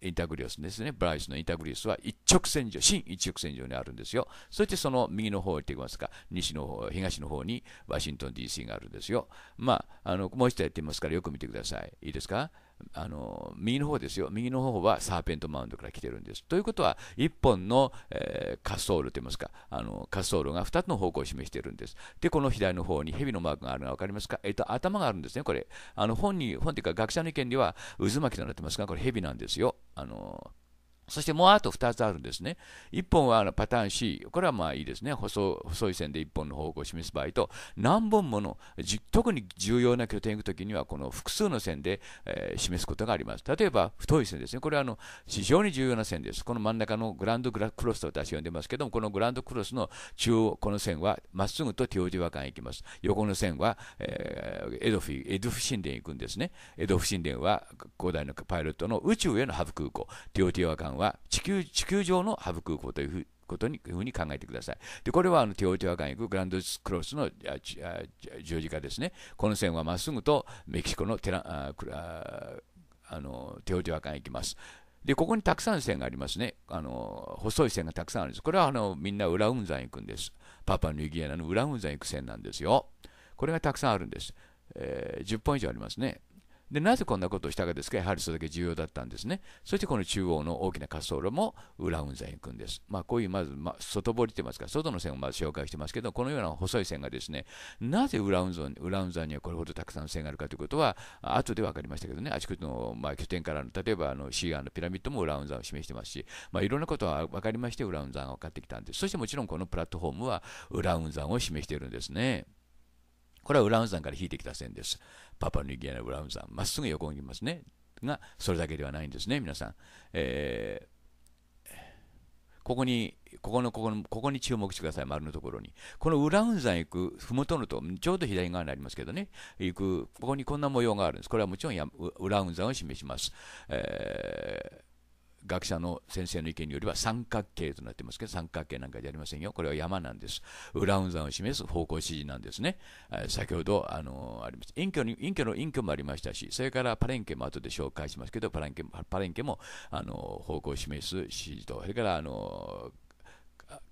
インタグリオスですね。ブライスのインタグリオスは一直線上、新一直線上にあるんですよ。そしてその右の方へ行ってきますか、西の方、東の方にワシントン DC があるんですよ。まあ、あの、もう一度やってみますからよく見てください。いいですかあの右の方ですよ、右の方はサーペントマウンドから来てるんです。ということは、1本の、えー、滑走路といいますか、あの滑走路が2つの方向を示しているんです。で、この左の方に蛇のマークがあるのが分かりますか、えっと、頭があるんですね、これ。あの本に、本というか、学者の意見では渦巻きとなってますが、これ蛇なんですよ。あのそしてもうあと2つあるんですね。1本はパターン C、これはまあいいですね細。細い線で1本の方向を示す場合と、何本もの、特に重要な拠点に行くときには、この複数の線で、えー、示すことがあります。例えば、太い線ですね。これはあの非常に重要な線です。この真ん中のグランドクロスと私は呼んでますけども、このグランドクロスの中央、この線はまっすぐとテオジ和館へ行きます。横の線は、えー、エドフィ、エドフ神殿へ行くんですね。エドフ神殿は、広大のパイロットの宇宙へのハブ空港、テオティ和館は地球地球上のハブ空港というふうことにふうに考えてください。でこれはあのテオティワカン行くグランドクロスの十字架ですね。この線はまっすぐとメキシコのテラああのテオティワカン行きます。でここにたくさん線がありますね。あの細い線がたくさんあるんです。これはあのみんな裏雲山行くんです。パパニューギエナの裏雲山行く線なんですよ。これがたくさんあるんです。えー、10本以上ありますね。で、なぜこんなことをしたかですか、やはりそれだけ重要だったんですね。そしてこの中央の大きな滑走路も裏雲山行くんです。まあ、こういうまず、まあ、外堀っていますか、外の線をまず紹介してますけど、このような細い線がですね、なぜ裏雲山裏雲山にはこれほどたくさん線があるかということは、後で分かりましたけどね、あちこちの、まあ、拠点からの、例えばあのシーアーのピラミッドも裏雲山を示してますし、まあ、いろんなことは分かりまして、裏雲山分かってきたんです。そしてもちろんこのプラットフォームは裏雲山を示しているんですね。これはウラウン山から引いてきた線です。パパニューギアのウラウン山、まっすぐ横に行きますね。が、それだけではないんですね、皆さん。えーここに、ここの、ここの、ここに注目してください、丸のところに。このウラウン山行く、ふもとのと、ちょうど左側になりますけどね、行く、ここにこんな模様があるんです。これはもちろんや、ウン山を示します。えー学者の先生の意見によりは三角形となってますけど、三角形なんかじゃありませんよ。これは山なんです。裏運山を示す方向指示なんですね。先ほど、あの、ありました。隠居に、隠居の隠居もありましたし、それからパレンケも後で紹介しますけど、パレンケパレンケも、あの、方向を示す指示と、それから、あの、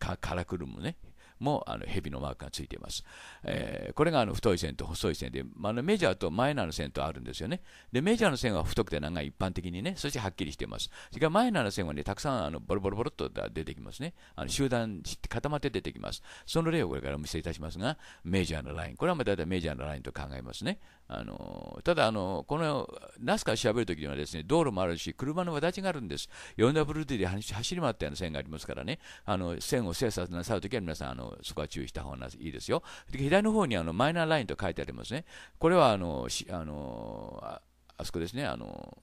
カラクルムね、もあの蛇のマークがついています。えー、これがあの太い線と細い線で、まあ、のメジャーとマイナーの線とあるんですよね。で、メジャーの線は太くて長い一般的にね、そしてはっきりしています。それからマイナーの線はね、たくさんあのボロボロボロっと出てきますね。あの集団して固まって出てきます。その例をこれからお見せいたしますが、メジャーのライン。これはまあ大体メジャーのラインと考えますね。あのただあの、このナスカを調べるときにはです、ね、道路もあるし、車の形があるんです、4WD で走り回ったような線がありますからね、あの線を精査なさるときは皆さんあの、そこは注意した方がいいですよ、左の方にあにマイナーラインと書いてありますね、これはあのあのあそこですね。あの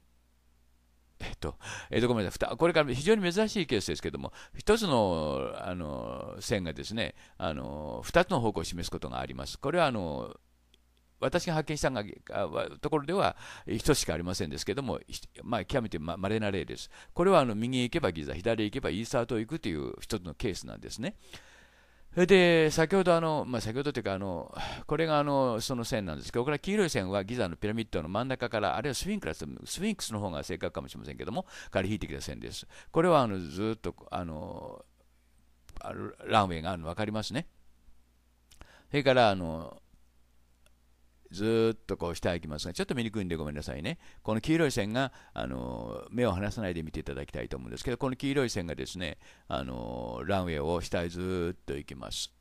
えっと、えっと、ごめんなさい、これから非常に珍しいケースですけども、1つのあの線がですねあの2つの方向を示すことがあります。これはあの私が発見したがところでは1しかありませんですけども、まあ、極めてまれな例です。これはあの右へ行けばギザ、左へ行けばイーサートへ行くという一つのケースなんですね。で、先ほどあの、まあ、先ほどというかあの、これがあのその線なんですけど、これは黄色い線はギザのピラミッドの真ん中から、あるいはスフィンクラス、スフィンクスの方が正確かもしれませんけども、から引いてきた線です。これはあのずっとあのランウェイがあるの分かりますね。それからあのずっとこう下へ行きますが、ちょっと見にくいんでごめんなさいね。この黄色い線が、あの目を離さないで見ていただきたいと思うんですけど、この黄色い線がですね、あのランウェイを下へずっと行きます。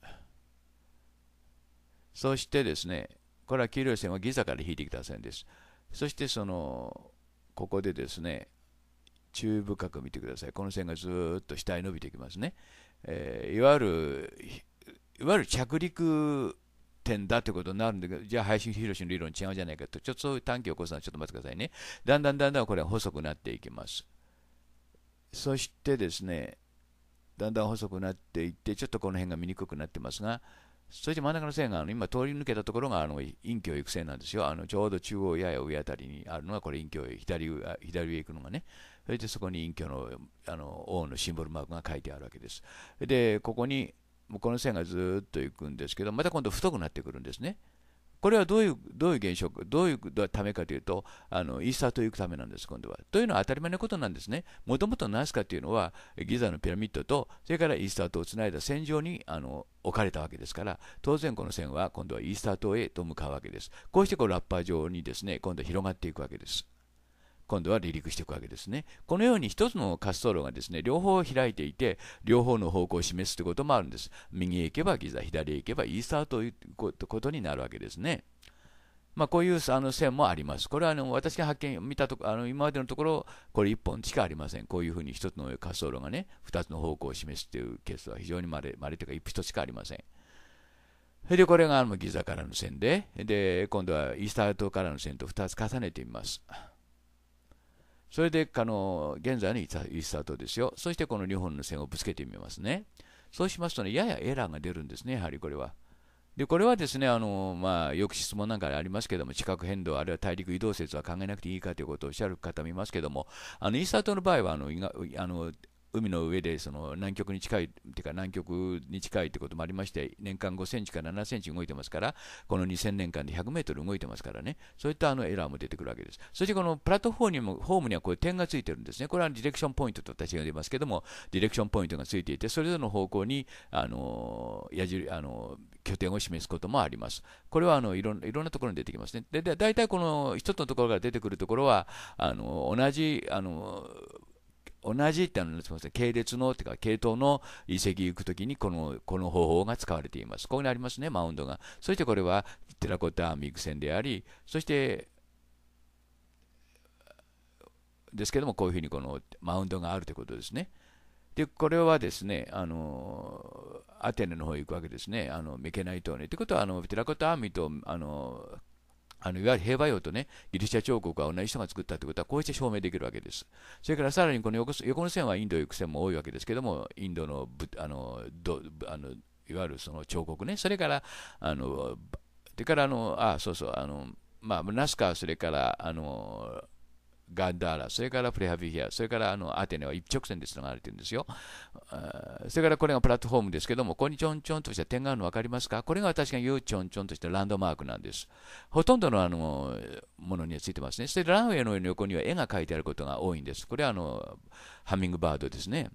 そしてですね、これは黄色い線はギザから引いてきた線です。そしてその、ここでですね、注深く見てください。この線がずっと下へ伸びてきますね。えー、いわゆる、いわゆる着陸てんだってことになるんだけど、じゃあ林博しの理論違うじゃないかと、ちょっとそういう短期を起こすのはちょっと待ってくださいね。だんだんだんだんこれは細くなっていきます。そしてですね、だんだん細くなっていって、ちょっとこの辺が見にくくなってますが、そして真ん中の線があの今通り抜けたところがあの陰虚行く線なんですよ。あのちょうど中央やや上あたりにあるのがこれ陰虚左上左上行くのがね。それでそこに陰居のあの王のシンボルマークが書いてあるわけです。で、ここにもうこの線がずっといくんですけどまた今度太くなってくるんですね。これはどういうどういう現象どういうためかというとあのイースターと行くためなんです、今度は。というのは当たり前のことなんですね。もともとナスカというのはギザのピラミッドとそれからイースター島をつないだ線上にあの置かれたわけですから当然この線は今度はイースター島へと向かうわけです。こうしてこうラッパー上にですね今度は広がっていくわけです。今度は離陸していくわけですね。このように1つの滑走路がですね両方開いていて両方の方向を示すということもあるんです。右へ行けばギザ、左へ行けばイースターということになるわけですね。まあ、こういうあの線もあります。これはあの私が発見、見たとあの今までのところ、これ1本しかありません。こういうふうに1つの滑走路がね、2つの方向を示すというケースは非常にまれ、まれというか、1つしかありません。それで、これがあのギザからの線で、で、今度はイースター島からの線と2つ重ねてみます。それであの現在のイースタートですよ。そしてこの2本の線をぶつけてみますね。そうしますとね、ややエラーが出るんですね、やはりこれは。で、これはですね、あの、まあ、よく質問なんかありますけども、地殻変動、あるいは大陸移動説は考えなくていいかということをおっしゃる方もいますけども、あの、イースタートの場合は、あの、あの海の上でその南極に近い、というか南極に近いってこともありまして、年間5センチから7センチ動いてますから、この2000年間で100メートル動いてますからね、そういったあのエラーも出てくるわけです。そしてこのプラットフォームにも、ホームにはこういう点がついてるんですね。これはディレクションポイントと私が出ますけども、ディレクションポイントがついていて、それぞれの方向に、あの、矢印、あの、拠点を示すこともあります。これはあのいろいろんなところに出てきますね。で、で大体この一つのところから出てくるところは、あの同じあの同じってあのすみません、系列のってか、系統の遺跡行くときにこの、この方法が使われています。ここにありますね、マウンドが。そしてこれはテラコッタアーミーク線であり、そして、ですけども、こういうふうにこのマウンドがあるということですね。で、これはですね、あの、アテネの方へ行くわけですね、あの、メケナイ島に。ということは、あの、テラコッターミと、あの、あのいわゆる平和洋とね、ギリシャ彫刻は同じ人が作ったということは、こうして証明できるわけです。それからさらにこの横横の線はインド行く線も多いわけですけども、インドのぶあのどあのいわゆるその彫刻ね、それから、あのそれからあのあそうそうあの、まあ、ナスカ、それからあのガンダーラ、それからプレハビヒア、それからあのアテネは一直線でつながれてるんですよ。それからこれがプラットフォームですけども、ここにちょんちょんとした点があるの分かりますかこれが私が言うちょんちょんとしたランドマークなんです。ほとんどのあのものにはついてますね。そしてランウェイの横には絵が描いてあることが多いんです。これはあのハミングバードですね。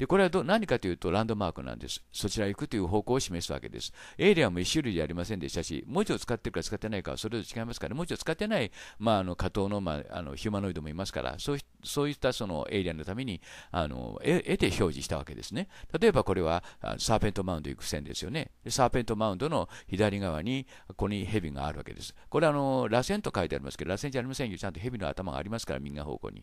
で、これはど何かというとランドマークなんです。そちらへ行くという方向を示すわけです。エイリアンも1種類じゃありませんでしたし、文字を使ってるか使ってないかはそれぞれ違いますから、文字を使ってない、まあ、あの、下等の、まあ、あの、ヒューマノイドもいますから、そうそういったそのエイリアンのために、あの、得て表示したわけですね。例えばこれは、サーペントマウンド行く線ですよね。でサーペントマウンドの左側に、ここに蛇があるわけです。これあの、螺旋と書いてありますけど、螺旋じゃありませんよ。ちゃんと蛇の頭がありますから、みんな方向に。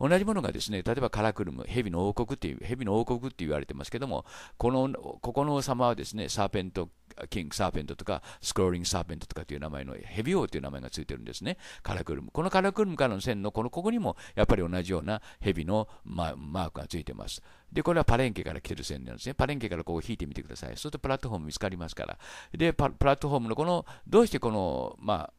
同じものがですね、例えばカラクルム、蛇の王国っていう、蛇の王国って言われてますけども、この、ここの王様はですね、サーペントキングサーペントとか、スクローリングサーペントとかという名前の、ヘビ王という名前がついてるんですね。カラクルム。このカラクルムからの線の、この、ここにも、やっぱり同じようなヘビのマークがついてます。で、これはパレンケから来てる線なんですね。パレンケからこう引いてみてください。そうするとプラットフォーム見つかりますから。で、プラットフォームのこの、どうしてこの、まあ、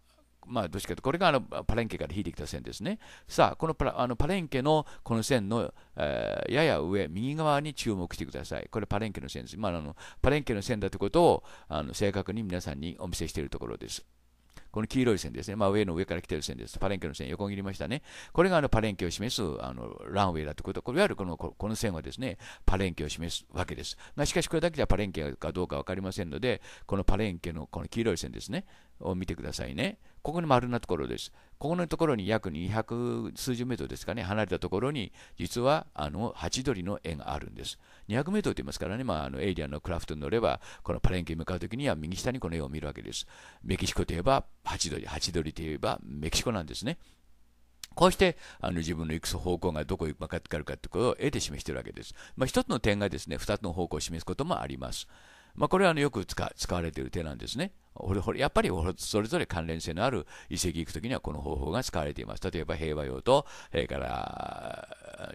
まあ、どっちかというと、これがあのパレンケから引いてきた線ですね。さあ、このパあのパレンケのこの線の、えー、やや上、右側に注目してください。これパレンケの線です。まあ、あのパレンケの線だということをあの正確に皆さんにお見せしているところです。この黄色い線ですね。まあ、上の上から来てる線です。パレンケの線、横切りましたね。これがあのパレンケを示すあのランウェイだということ。これいわゆるこのこの線はですね、パレンケを示すわけです。まあ、しかし、これだけじゃパレンケかどうか分かりませんので、このパレンケのこの黄色い線ですね、を見てくださいね。ここに丸なところです。ここのところに約200数十メートルですかね、離れたところに、実はあのハチドリの絵があるんです。200メートルと言いますからね、まあ、あのエイリアンのクラフトに乗れば、このパレンケに向かうときには右下にこの絵を見るわけです。メキシコといえばハチドリ、ハチドリといえばメキシコなんですね。こうしてあの自分の行く方向がどこに向かってくるかということを絵で示しているわけです。まあ、一つの点がですね、二つの方向を示すこともあります。まあ、これはあのよく使われている手なんですね。やっぱりそれぞれ関連性のある遺跡行くときにはこの方法が使われています。例えば平和用と、それから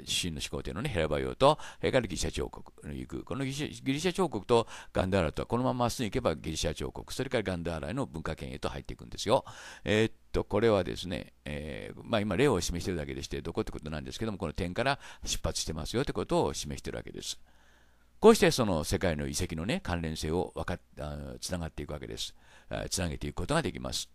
真の始皇帝のね、ヘラバ用と、それからギリシャ彫刻に行く。このギリシャ彫刻とガンダーラとは、このまままっすぐ行けばギリシャ彫刻、それからガンダーラへの文化圏へと入っていくんですよ。えー、っと、これはですね、えー、まあ、今例を示しているだけでして、どこってことなんですけども、この点から出発してますよってことを示しているわけです。こうしてその世界の遺跡のね、関連性をわかっ、つながっていくわけです。つなげていくことができます。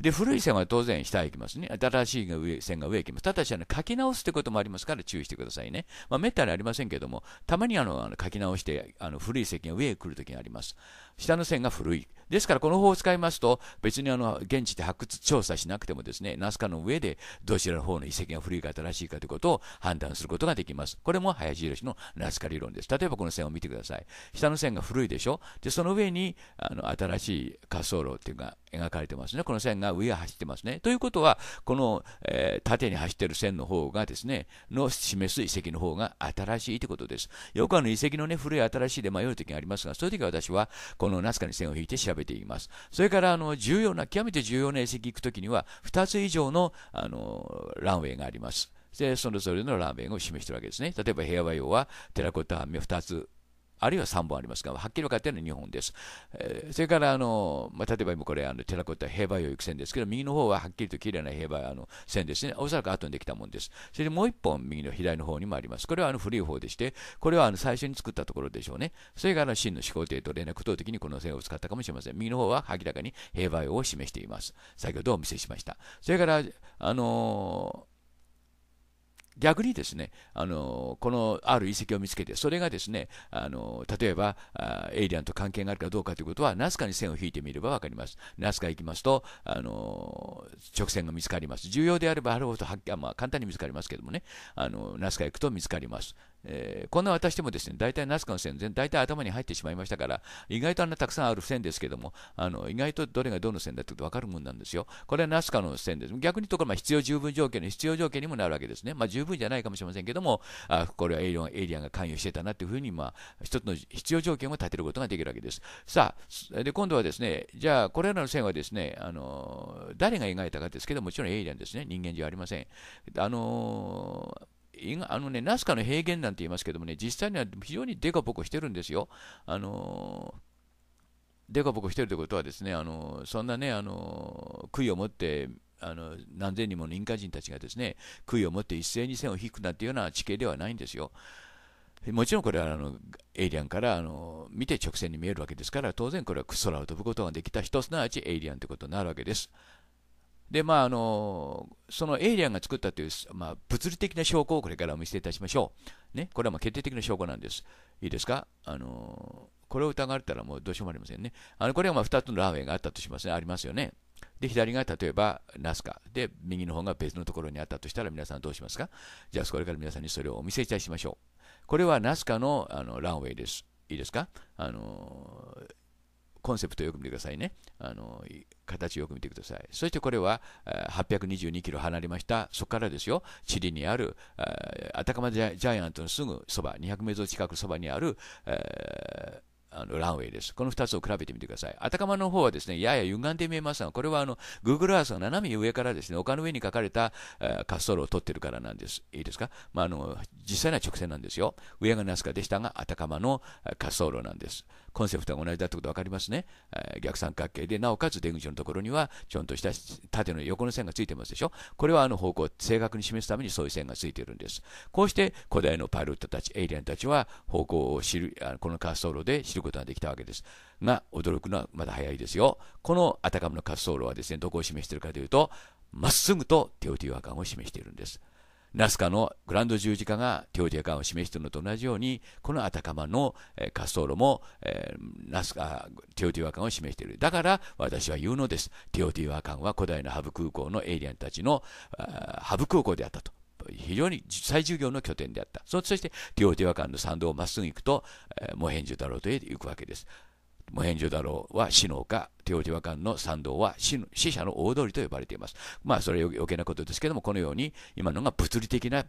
で、古い線は当然下へ行きますね。新しい線が上へ行きます。ただし、あの書き直すってこともありますから注意してくださいね。まあ、めったにありませんけども、たまにあの書き直してあの古い線が上へ来るときがあります。下の線が古い、ですからこの方法を使いますと、別にあの、現地で発掘調査しなくてもですね、ナスカの上でどちらの方の遺跡が古いか新しいかということを判断することができます。これも林博のナスカ理論です。例えばこの線を見てください。下の線が古いでしょで、その上に、あの、新しい滑走路っていうか、描かれてますね。この線が上を走ってますね。ということは、この、えー、縦に走ってる線の方がですね、の示す遺跡の方が新しいということです。よくあの遺跡のね、古い新しいで迷う時がありますが、そういう時は私は、このナスカに線を引いて調べべています。それからあの重要な、極めて重要な遺跡行くときには、2つ以上のあのランウェイがあります。で、それぞれのランウェイを示しているわけですね。例えば、平和用はテラコッタ半目2つあるいは3本ありますが、はっきり分かっているのは2本です。えー、それからあの、まあ、例えば今これ、あのテラコッタ平和養育線ですけど、右の方ははっきりと綺麗な平和あの線ですね。おそらく後にできたものです。それでもう1本右の左の方にもあります。これはあの古い方でして、これはあの最初に作ったところでしょうね。それから真の始皇帝と連絡等的にこの線を使ったかもしれません。右の方は明らかに平和用を示しています。先ほどお見せしました。それから、あのー逆にですね、あのこのある遺跡を見つけて、それがですね、あの例えばエイリアンと関係があるかどうかということは、ナスカに線を引いてみれば分かります。ナスカ行きますと、あの直線が見つかります。重要であればあるほどはっ、まあ、簡単に見つかりますけどもね、あのナスカ行くと見つかります。えー、こんな私でもですね、大体ナスカの線、大体頭に入ってしまいましたから、意外とあんなたくさんある線ですけども、あの意外とどれがどの線だってこと分かるもんなんですよ。これはナスカの線です。逆に言うと、これまあ必要十分条件の必要条件にもなるわけですね。まあ、十分じゃないかもしれませんけども、あこれはエイリアンエイリアンが関与してたなというふうに、まあ、一つの必要条件を立てることができるわけです。さあ、で今度はですね、じゃあこれらの線はですね、あの誰が描いたかですけども、ちろんエイリアンですね、人間じゃありません。あのーあのね、ナスカの平原なんて言いますけどもね、実際には非常にデカボコしてるんですよ。あのーデカボコしてるということはですね、あのそんなね、あのいを持ってあの何千人ものインカ人たちがですね、いを持って一斉に線を引くなんていうような地形ではないんですよ。もちろんこれはあのエイリアンからあの見て直線に見えるわけですから、当然これは空を飛ぶことができた人、すなわちエイリアンということになるわけです。で、まあ、あの、そのエイリアンが作ったという、まあ、物理的な証拠をこれからお見せいたしましょう。ね、これはまあ決定的な証拠なんです。いいですかあの、これを疑われたらもうどうしようもありませんね。あの、これはまあ2つのランウェイがあったとしますね。ありますよね。で、左が例えばナスカ。で、右の方が別のところにあったとしたら皆さんどうしますかじゃあ、これから皆さんにそれをお見せいたしましょう。これはナスカのあのランウェイです。いいですかあの、コンセプトをよく見てくださいね。あの形をよく見てください。そしてこれは822キロ離れました、そこからですよ、チリにある、アタカマジャイアントのすぐそば、200メートル近くそばにある、えーあのランウェイです。この2つを比べてみてください。あたかまの方はですね、やや歪んで見えますが、これはあの Google Earth が斜め上からですね、丘の上に書かれた、えー、滑走路を取ってるからなんです。いいですか、まあ、あの実際には直線なんですよ。上がナスカでしたが、あたかまの滑走路なんです。コンセプトが同じだってこと分かりますね。えー、逆三角形で、なおかつ出口のところには、ちょんとした縦の横の線がついてますでしょ。これはあの方向を正確に示すためにそういう線がついているんです。こうして古代のパイロットたち、エイリアンたちは方向を知る、あのこの滑走路で知るることができたわけです。が、驚くのはまだ早いですよ。このアタカムの滑走路はですね、どこを示しているかというと、まっすぐとテオティワカンを示しているんです。ナスカのグランド十字架がテオティワカンを示しているのと同じように、このアタカマの滑走路も、えー、ナスカ、テオティワカンを示している。だから私は言うのです。テオティワカンは古代のハブ空港のエイリアンたちのハブ空港であったと。非常に最重要の拠点であった。そしてティオティワ間の参道をまっすぐ行くと、えー、モヘンジュダロとへ行くわけです。モヘンジュダロは死の丘、テオティワ間の参道は死者の大通りと呼ばれています。まあ、それは余計なことですけども、このように今のが物理的なあ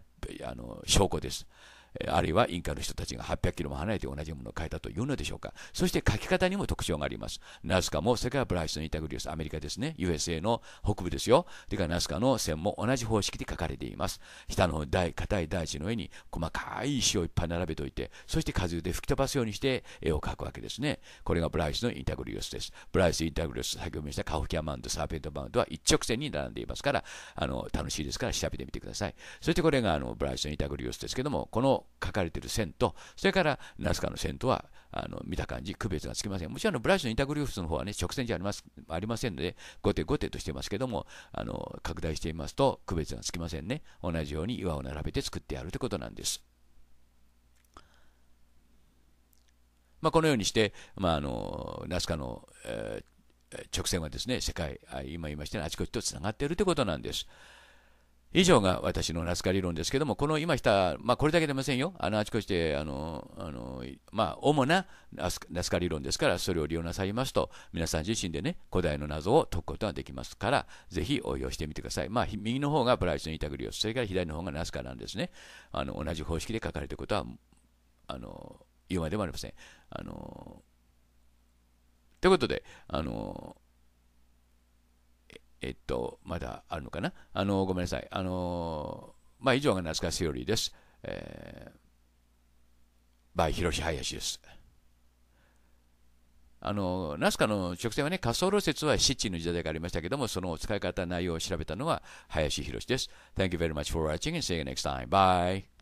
の証拠です。あるいはインカの人たちが800キロも離れて同じものを書いたというのでしょうか。そして書き方にも特徴があります。ナスカも世界はブライスのインタグリウス、アメリカですね、USA の北部ですよ。てかナスカの線も同じ方式で書かれています。下の大、硬い大地の上に細かい石をいっぱい並べておいて、そして風で吹き飛ばすようにして絵を描くわけですね。これがブライスのインタグリウスです。ブライスインタグリウス、先ほど見ましたカホキアマウンド、サーペントマウンドは一直線に並んでいますから、あの、楽しいですから調べてみてください。そしてこれがあの、ブライスのインタグリウスですけども、この書かれている線と、それからナスカの線とはあの見た感じ、区別がつきません。もちろんブラシのインタグリフスの方はね、直線じゃありますありませんので、後手後手としてますけども、あの拡大していますと区別がつきませんね。同じように岩を並べて作ってやるということなんです。まあ、このようにして、まあ、あのナスカの、えー、直線はですね、世界、今言いましたようにあちこちとつながっているということなんです。以上が私のナスカ理論ですけども、この今した、まあ、これだけでませんよ。あの、あちこちで、あの、あの、まあ、主なナスナスカ理論ですから、それを利用なさいますと、皆さん自身でね、古代の謎を解くことができますから、ぜひ応用してみてください。まあ、右の方がプライスのイタグリオス、それから左の方がナスカなんですね。あの、同じ方式で書かれていることは、あの、言うまでもありません。あの、ということで、あの、えっと、まだあるのかなあの、ごめんなさい。あの、まあ、以上がナスカセオリーです。えー、ロシ・ハヤシです。あの、ナスカの直線はね、仮想路説はシッチの時代がありましたけども、その使い方内容を調べたのは林ヒロシです。Thank you very much for watching and see you next time. Bye!